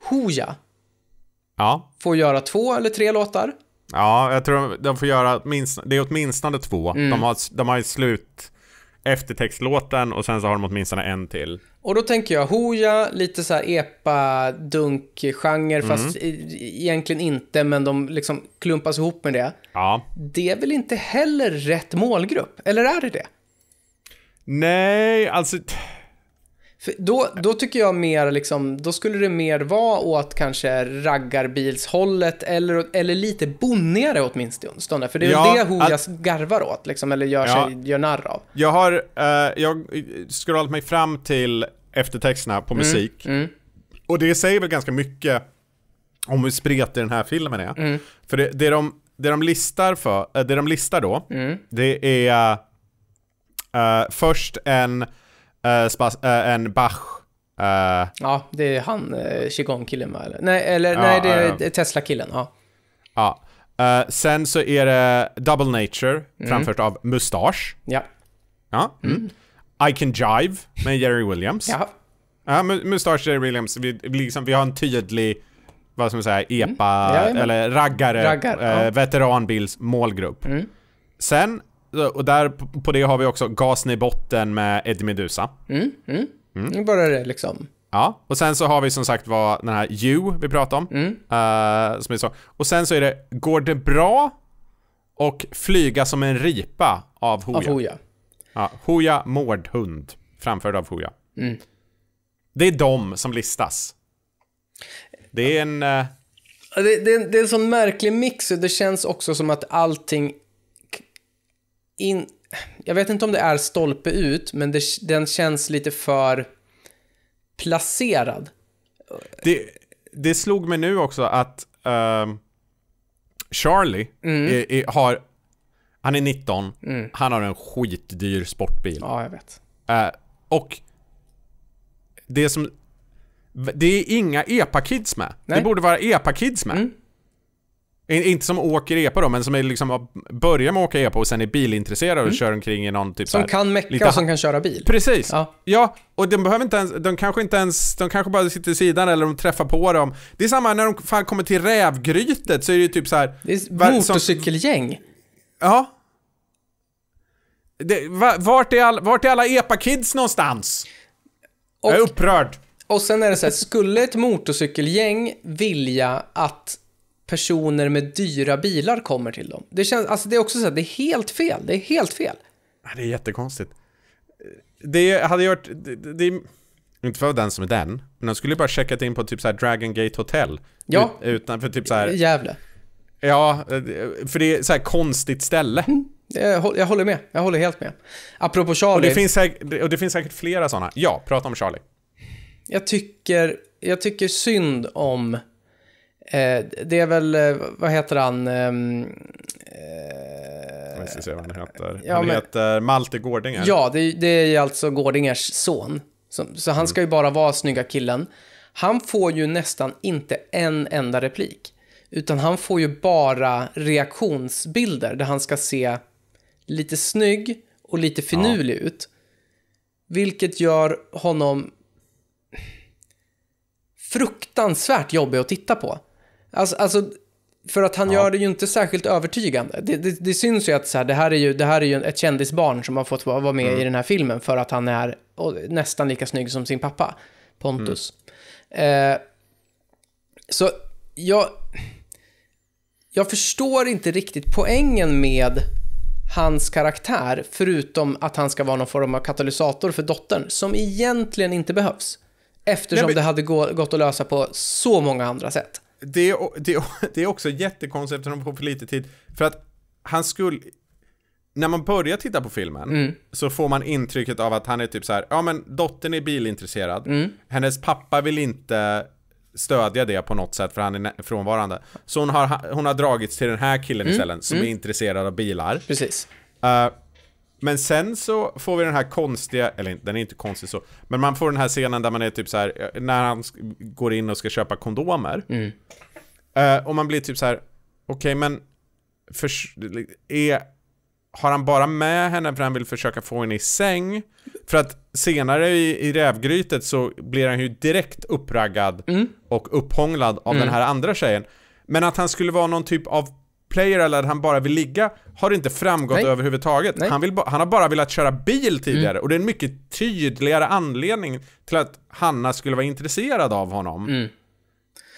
Hooja
ja. får göra två eller tre låtar. Ja, jag tror de, de får göra minst, det är åtminstone två. Mm. De, har, de har ju slut eftertextlåten och sen så har de åtminstone en till.
Och då tänker jag Hoja, lite så här epa-dunk-genre, mm. fast e-, e-, egentligen inte, men de liksom klumpas ihop med det.
Ja. Det
är väl inte heller rätt målgrupp? Eller är det det? Nej, alltså för då, då tycker jag mer liksom, då skulle det mer vara åt kanske raggarbilshållet eller, eller lite bonnigare åtminstone. För det är ja, det Hojas att... garvar åt, liksom, eller gör, ja. sig, gör narr
av. Jag har, uh, jag scrollat mig fram till eftertexterna på mm, musik. Mm, mm. Och det säger väl ganska mycket om hur spretig den här filmen är. Mm. För det, det, de, det, de listar för, eh, det de listar då, mm. det är uh, först en Eh, spas, uh, en Bach. Uh, ja, det är han, uh, Qigong-killen va?
Nej, eller, ja, nej, det är Tesla-killen. Ja.
ja. sen så är det Double Nature, mm. framfört av Mustasch. Ja. ja. Mm. mm. I Can Jive med Jerry Williams. ja. ja Mustasch, Jerry Williams. Vi, liksom, vi har en tydlig, vad ska man säga, epa, mm. eller raggare, Raggar, ja. veteranbils målgrupp. Mm. Sen och där på det har vi också Gasen i botten med Eddie Medusa. Mm, mm. mm. Bara det liksom. Ja, och sen så har vi som sagt var den här You vi pratade om. Mm. Uh, som är så. Och sen så är det Går det bra? Och Flyga som en ripa av Hoja. Av Hoja. Ja, Hoja Mårdhund. Framförd av Hoja. Mm. Det är de som listas. Det är en... Uh...
Det, det, det, är en sån märklig mix. Det känns också som att allting in... Jag vet inte om det är stolpe ut, men det, den känns lite för placerad.
Det, det slog mig nu också att um, Charlie mm. är, är, har... Han är 19, mm. han har en skitdyr sportbil. Ja, jag vet. Uh, och det som... Det är inga EPA-kids med. Nej. Det borde vara EPA-kids med. Mm. Inte som åker epa då, men som är liksom börjar med att åka epa och sen är bilintresserad och mm. kör omkring i någon typ Som här, kan mecka lite... och som kan köra bil. Precis! Ja. ja, och de behöver inte ens, de kanske inte ens, de kanske bara sitter i sidan eller de träffar på dem. Det är samma när de fan kommer till rävgrytet så är det ju typ så här. Det är motorcykelgäng. Som... ja. Det, vart, är all, vart är alla epa-kids
någonstans? Och, Jag är upprörd. Och sen är det så här, skulle ett motorcykelgäng vilja att personer med dyra bilar kommer till dem. Det, känns, alltså det är också så att det är helt fel. Det är helt fel.
Det är jättekonstigt. Det hade ju varit... Det, det, inte för den som är den, men de skulle ju bara checkat in på typ så här Dragon Gate Hotel. Ja. utanför typ så här... Gävle. Ja, eh, för det är så här konstigt ställe. Mm.
Jag håller med. Jag håller helt med. Apropå Charlie. Och det finns
säkert, och det finns säkert flera sådana.
Ja, prata om Charlie. Jag tycker, jag tycker synd om Eh, det är väl, eh, vad heter han? Eh,
jag ska se vad han heter. Ja, han men, heter Malte Gårdinger. Ja,
det, det är alltså Gårdingers son. Så, så han mm. ska ju bara vara snygga killen. Han får ju nästan inte en enda replik. Utan han får ju bara reaktionsbilder där han ska se lite snygg och lite finurlig ja. ut. Vilket gör honom fruktansvärt jobbig att titta på. Alltså, alltså för att han ja. gör det ju inte särskilt övertygande. Det, det, det syns ju att så här, det här är ju, det här är ju ett kändisbarn som har fått vara med mm. i den här filmen för att han är nästan lika snygg som sin pappa, Pontus. Mm. Eh, så jag, jag förstår inte riktigt poängen med hans karaktär, förutom att han ska vara någon form av katalysator för dottern, som egentligen inte behövs.
Eftersom Nej, men... det hade gå, gått att lösa på så många andra sätt det, det, det är också jättekonstigt eftersom de får för lite tid. För att han skulle... När man börjar titta på filmen mm. så får man intrycket av att han är typ så här, ja men dottern är bilintresserad, mm. hennes pappa vill inte stödja det på något sätt för han är frånvarande. Så hon har, hon har dragits till den här killen mm. istället som mm. är intresserad av bilar. Precis. Uh, men sen så får vi den här konstiga, eller den är inte konstig så, men man får den här scenen där man är typ så här, eh, när han går in och ska köpa kondomer. Mm. Eh, och man blir typ så här, okej okay, men, för, är, har han bara med henne för att han vill försöka få henne i säng? För att senare i, i rävgrytet så blir han ju direkt uppraggad mm. och upphånglad av mm. den här andra tjejen. Men att han skulle vara någon typ av player eller han bara vill ligga har inte framgått Nej. överhuvudtaget. Nej. Han, vill han har bara velat köra bil tidigare mm. och det är en mycket tydligare anledning till att Hanna skulle vara intresserad av honom mm.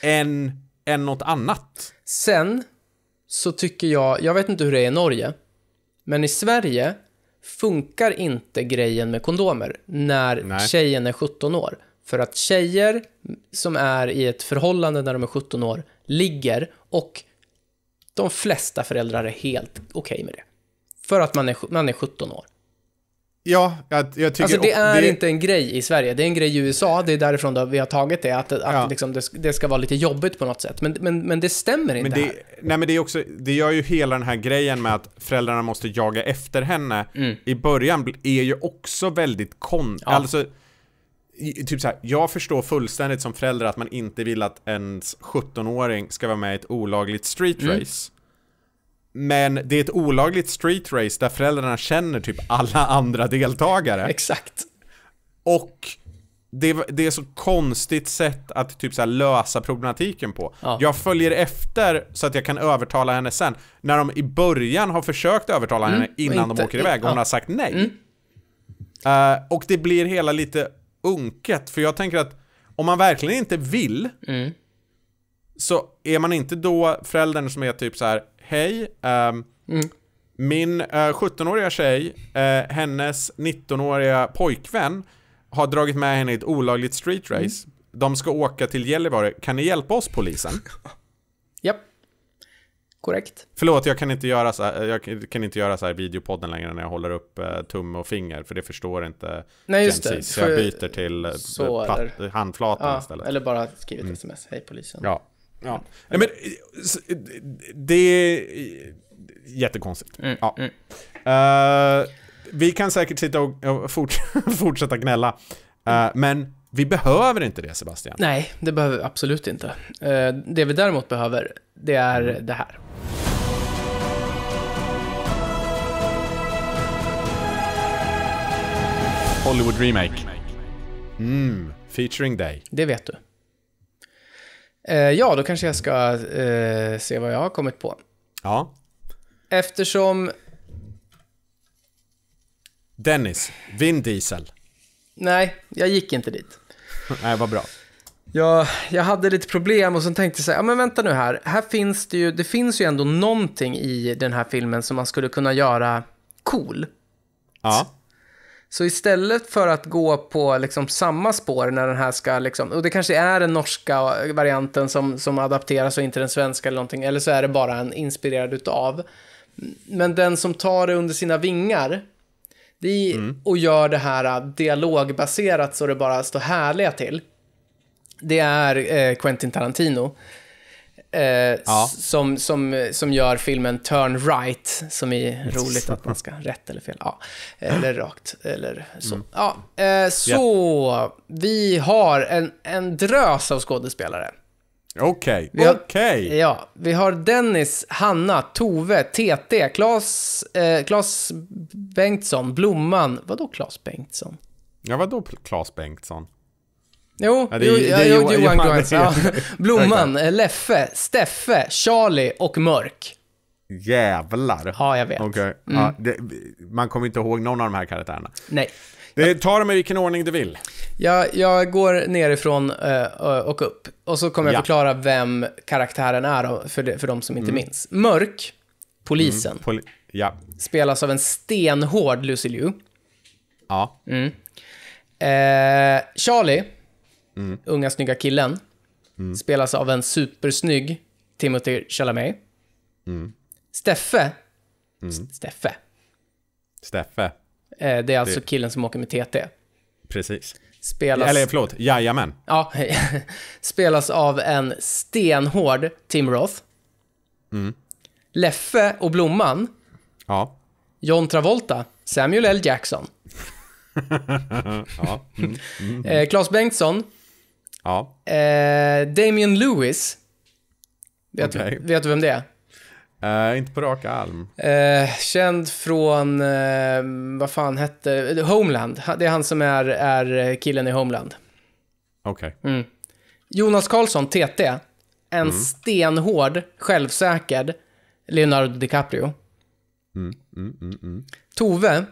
än, än något annat. Sen så tycker jag, jag vet inte hur det är i Norge,
men i Sverige funkar inte grejen med kondomer när Nej. tjejen är 17 år. För att tjejer som är i ett förhållande när de är 17 år ligger och de flesta föräldrar är helt okej okay med det. För att man är, man är 17 år. Ja, jag, jag tycker... Alltså det är det... inte en grej i Sverige, det är en grej i USA, det är därifrån då vi har tagit det, att, att ja. liksom det, det, ska vara lite jobbigt på något sätt. Men, men, men det stämmer inte men det, här.
Nej men det är också, det gör ju hela den här grejen med att föräldrarna måste jaga efter henne mm. i början är ju också väldigt kon... Ja. Alltså, typ så här, jag förstår fullständigt som förälder att man inte vill att ens 17-åring ska vara med i ett olagligt streetrace. Mm. Men det är ett olagligt streetrace där föräldrarna känner typ alla andra deltagare. Exakt. Och det, det är så konstigt sätt att typ så lösa problematiken på. Ja. Jag följer efter så att jag kan övertala henne sen. När de i början har försökt övertala mm, henne innan inte, de åker iväg och hon har sagt nej. Mm. Uh, och det blir hela lite unket. För jag tänker att om man verkligen inte vill mm. så är man inte då föräldern som är typ så här, hej, um, mm. min uh, eh, 17-åriga tjej, uh, hennes 19-åriga pojkvän har dragit med henne i ett olagligt streetrace. Mm. De ska åka till Gällivare, kan ni hjälpa oss polisen? Korrekt. Förlåt, jag kan inte göra så här, jag kan inte göra så här videopodden längre när jag håller upp eh, tumme och finger, för det förstår inte Nej, just Genesis. Det. Så jag byter till eh, så eh, platt, eller... handflatan ja, istället. Eller bara skrivit mm. sms, hej polisen. Ja. ja. Mm. Nej, men det är jättekonstigt. Mm, ja. Mm. Uh, vi kan säkert sitta och fort, fortsätta gnälla, uh, men vi behöver inte det Sebastian. Nej, det behöver vi absolut inte.
Det vi däremot behöver, det är mm. det här.
Hollywood Remake. Mm, featuring dig.
Det vet du. Eh, ja, då kanske jag ska eh, se vad jag har kommit på. Ja. Eftersom...
Dennis, Vin Diesel.
Nej, jag gick inte dit.
Nej, vad bra.
Jag, jag hade lite problem och sen tänkte jag så här, ja men vänta nu här, här finns det ju, det finns ju ändå någonting i den här filmen som man skulle kunna göra cool. Ja. Så istället för att gå på liksom samma spår när den här ska, liksom, och det kanske är den norska varianten som, som adapteras och inte den svenska eller någonting, eller så är det bara en inspirerad utav. Men den som tar det under sina vingar det, mm. och gör det här äh, dialogbaserat så det bara står härliga till, det är eh, Quentin Tarantino. Eh, ja. som, som, som gör filmen Turn Right, som är roligt att man ska rätt eller fel. Ja. Eller rakt, eller så. Mm. Ja, eh, så, vi har en, en drös av skådespelare.
Okej, okay.
okej. Okay. Ja, vi har Dennis, Hanna, Tove, TT, Klas, eh, Klas Bengtsson, Blomman. Vadå Klas Bengtsson?
Ja, vadå Klas Bengtsson? Jo, ja, det, jo, det, det, Johan, Johan Grant. Ja. Blomman,
Leffe, Steffe, Charlie och Mörk.
Jävlar. Ja, jag vet. Okay. Mm. Ja, det, man kommer inte ihåg någon av de här karaktärerna. Nej. Det, eh, ta dem i vilken ordning du vill.
Jag, jag går nerifrån eh, och upp. Och så kommer jag ja. förklara vem karaktären är för de, för de som inte mm. minns. Mörk, polisen, mm. Poli ja. spelas av en stenhård Lucy Liu. Ja. Mm. Eh, Charlie, Mm. unga snygga killen, mm. spelas av en supersnygg Timothy Chalamet. Mm. Steffe. Mm. Steffe.
Steffe. Eh, det är alltså det...
killen som åker med TT.
Precis. Spelas... Eller förlåt, jajamän.
Ja, spelas av en stenhård Tim Roth. Mm. Leffe och Blomman. Ja. John Travolta. Samuel L. Jackson.
ja. Mm. Mm. Eh,
Claes Bengtsson. Ja. Eh, Damien Lewis. Vet, okay. du, vet, du vem det
är? Eh, inte på rak arm.
Eh, känd från, eh, vad fan hette, Homeland. Det är han som är, är killen i Homeland. Okej. Okay. Mm. Jonas Karlsson, TT. En mm. stenhård, självsäker Leonardo DiCaprio.
Mm, mm, mm, mm.
Tove.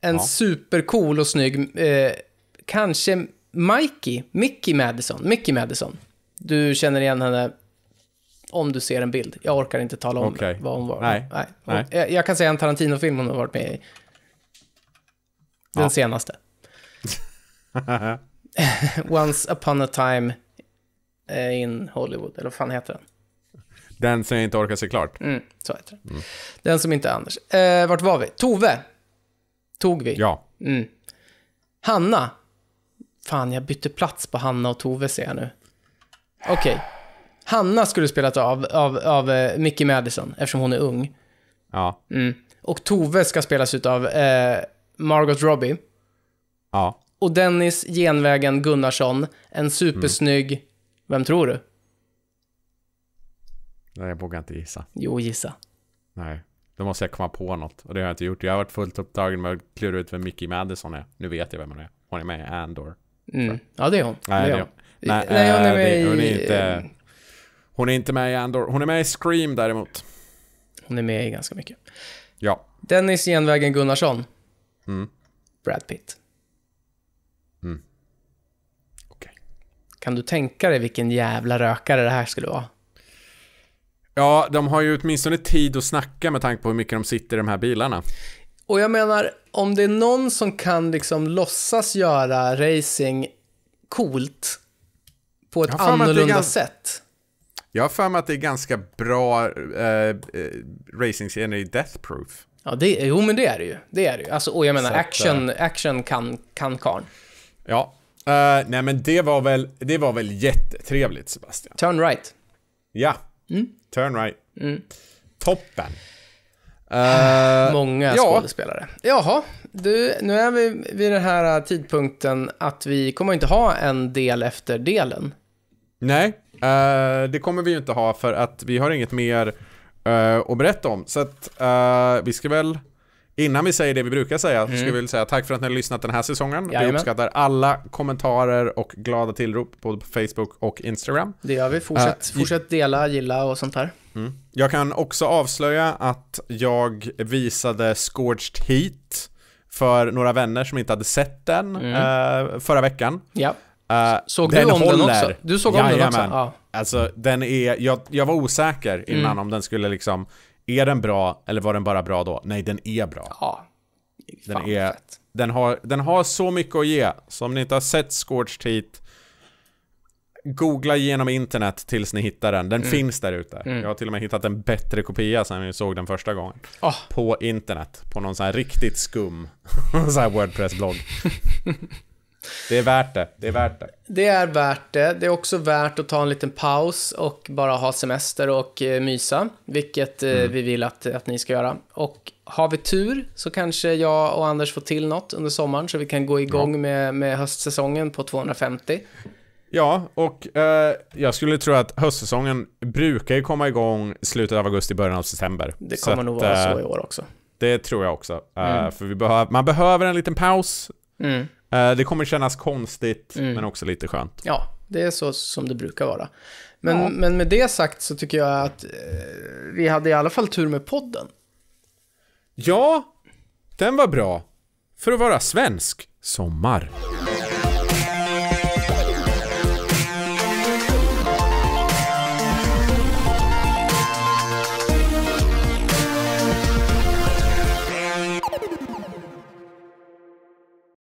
En ja. supercool och snygg, eh, kanske Mikey, Mickey Madison, Mickey Madison. Du känner igen henne om du ser en bild. Jag orkar inte tala om okay. vad hon var. Nej. Nej. Hon, Nej. Jag, jag, kan säga en Tarantino-film hon har varit med i. Den ja. senaste. Once upon a time in Hollywood, eller vad fan heter den?
Den som jag inte orkar se klart. Mm, så heter den. Mm.
Den som inte är Anders. Eh, vart var vi? Tove. Tog vi. Ja. Mm. Hanna Fan, jag bytte plats på Hanna och Tove ser jag nu. Okej. Okay. Hanna skulle spelat av, av, av eh, Mickey Madison, eftersom hon är ung. Ja. Mm. Och Tove ska spelas av eh, Margot Robbie. Ja. Och Dennis Genvägen Gunnarsson, en supersnygg... Mm. Vem tror du?
Nej, jag vågar inte gissa. Jo, gissa. Nej, då måste jag komma på något. Och det har jag inte gjort. Jag har varit fullt upptagen med att klura ut vem Mickey Madison är. Nu vet jag vem hon är. Hon är med i Andor. Mm. Ja, det är hon. Nej, det är hon. Nej, Nej hon är eh, med det, hon är inte, hon är inte med i Andor. Hon är med i Scream däremot. Hon är med i ganska mycket.
Ja. Dennis Genvägen Gunnarsson. Mm. Brad Pitt. Mm. Okay. Kan du tänka dig vilken jävla rökare det här
skulle vara? Ja, de har ju åtminstone tid att snacka med tanke på hur mycket de sitter i de här bilarna.
Och jag menar, om det är någon som kan liksom låtsas göra racing coolt på ett annorlunda sätt.
Jag har för mig att det är ganska bra eh, eh racingscener i Death Proof. Ja, det, jo men det är det ju.
Det är det ju. Alltså, och jag menar, att, action, eh, action kan, kan karn.
Ja. Uh, nej men det var, väl, det var väl jättetrevligt Sebastian. Turn right. Ja. Mm. Turn right. Mm. Toppen. Uh, Många ja. skådespelare. Jaha, du, nu är vi vid den här eh,
tidpunkten att
vi kommer inte ha en del efter delen. Nej, uh, det kommer vi ju inte ha för att vi har inget mer uh, att berätta om. Så att uh, vi ska väl, innan vi säger det vi brukar säga, mm. ska vi väl säga tack för att ni har lyssnat den här säsongen. Jajamän. Vi uppskattar alla kommentarer och glada tillrop både på Facebook och Instagram. Det gör vi. Fortsätt, fortsätt dela, gilla och sånt här. Mm. Jag kan också avslöja att jag visade Scorched Heat för några vänner som inte hade sett den mm. Eh, förra veckan. Ja. Eh, såg den du om håller. den också? Du såg om den också? Ja. Alltså den är, jag, jag var osäker mm. innan mm. om den skulle liksom, är den bra eller var den bara bra då? Nej, den är bra. Ja. Den den har, den har så mycket att ge. Så om ni inte har sett Scorched Heat, googla genom internet tills ni hittar den. Den mm. finns där ute. Mm. Jag har till och med hittat en bättre kopia sen vi såg den första gången. Oh. På internet. På någon sån här riktigt skum sån här Wordpress-blogg. det är värt det. Det är värt det.
Det är värt det. Det är också värt att ta en liten paus och bara ha semester och eh, mysa. Vilket eh, mm. vi vill att, att ni ska göra. Och har vi tur så kanske jag och Anders får till något under sommaren så vi kan gå igång ja. med, med höstsäsongen på 250.
Ja, och eh, jag skulle tro att höstsäsongen brukar ju komma igång i slutet av augusti, början av september. Det kommer att, nog vara så eh, i år också. Det tror jag också. Eh, mm. Uh, för vi behöv, man behöver en liten paus. Mm. Uh, det kommer kännas konstigt, mm. men också lite skönt.
Ja, det är så som det brukar vara. Men, ja. men med det sagt så tycker jag att eh, vi hade i alla fall tur med podden.
Ja, den var bra. För att vara svensk, sommar.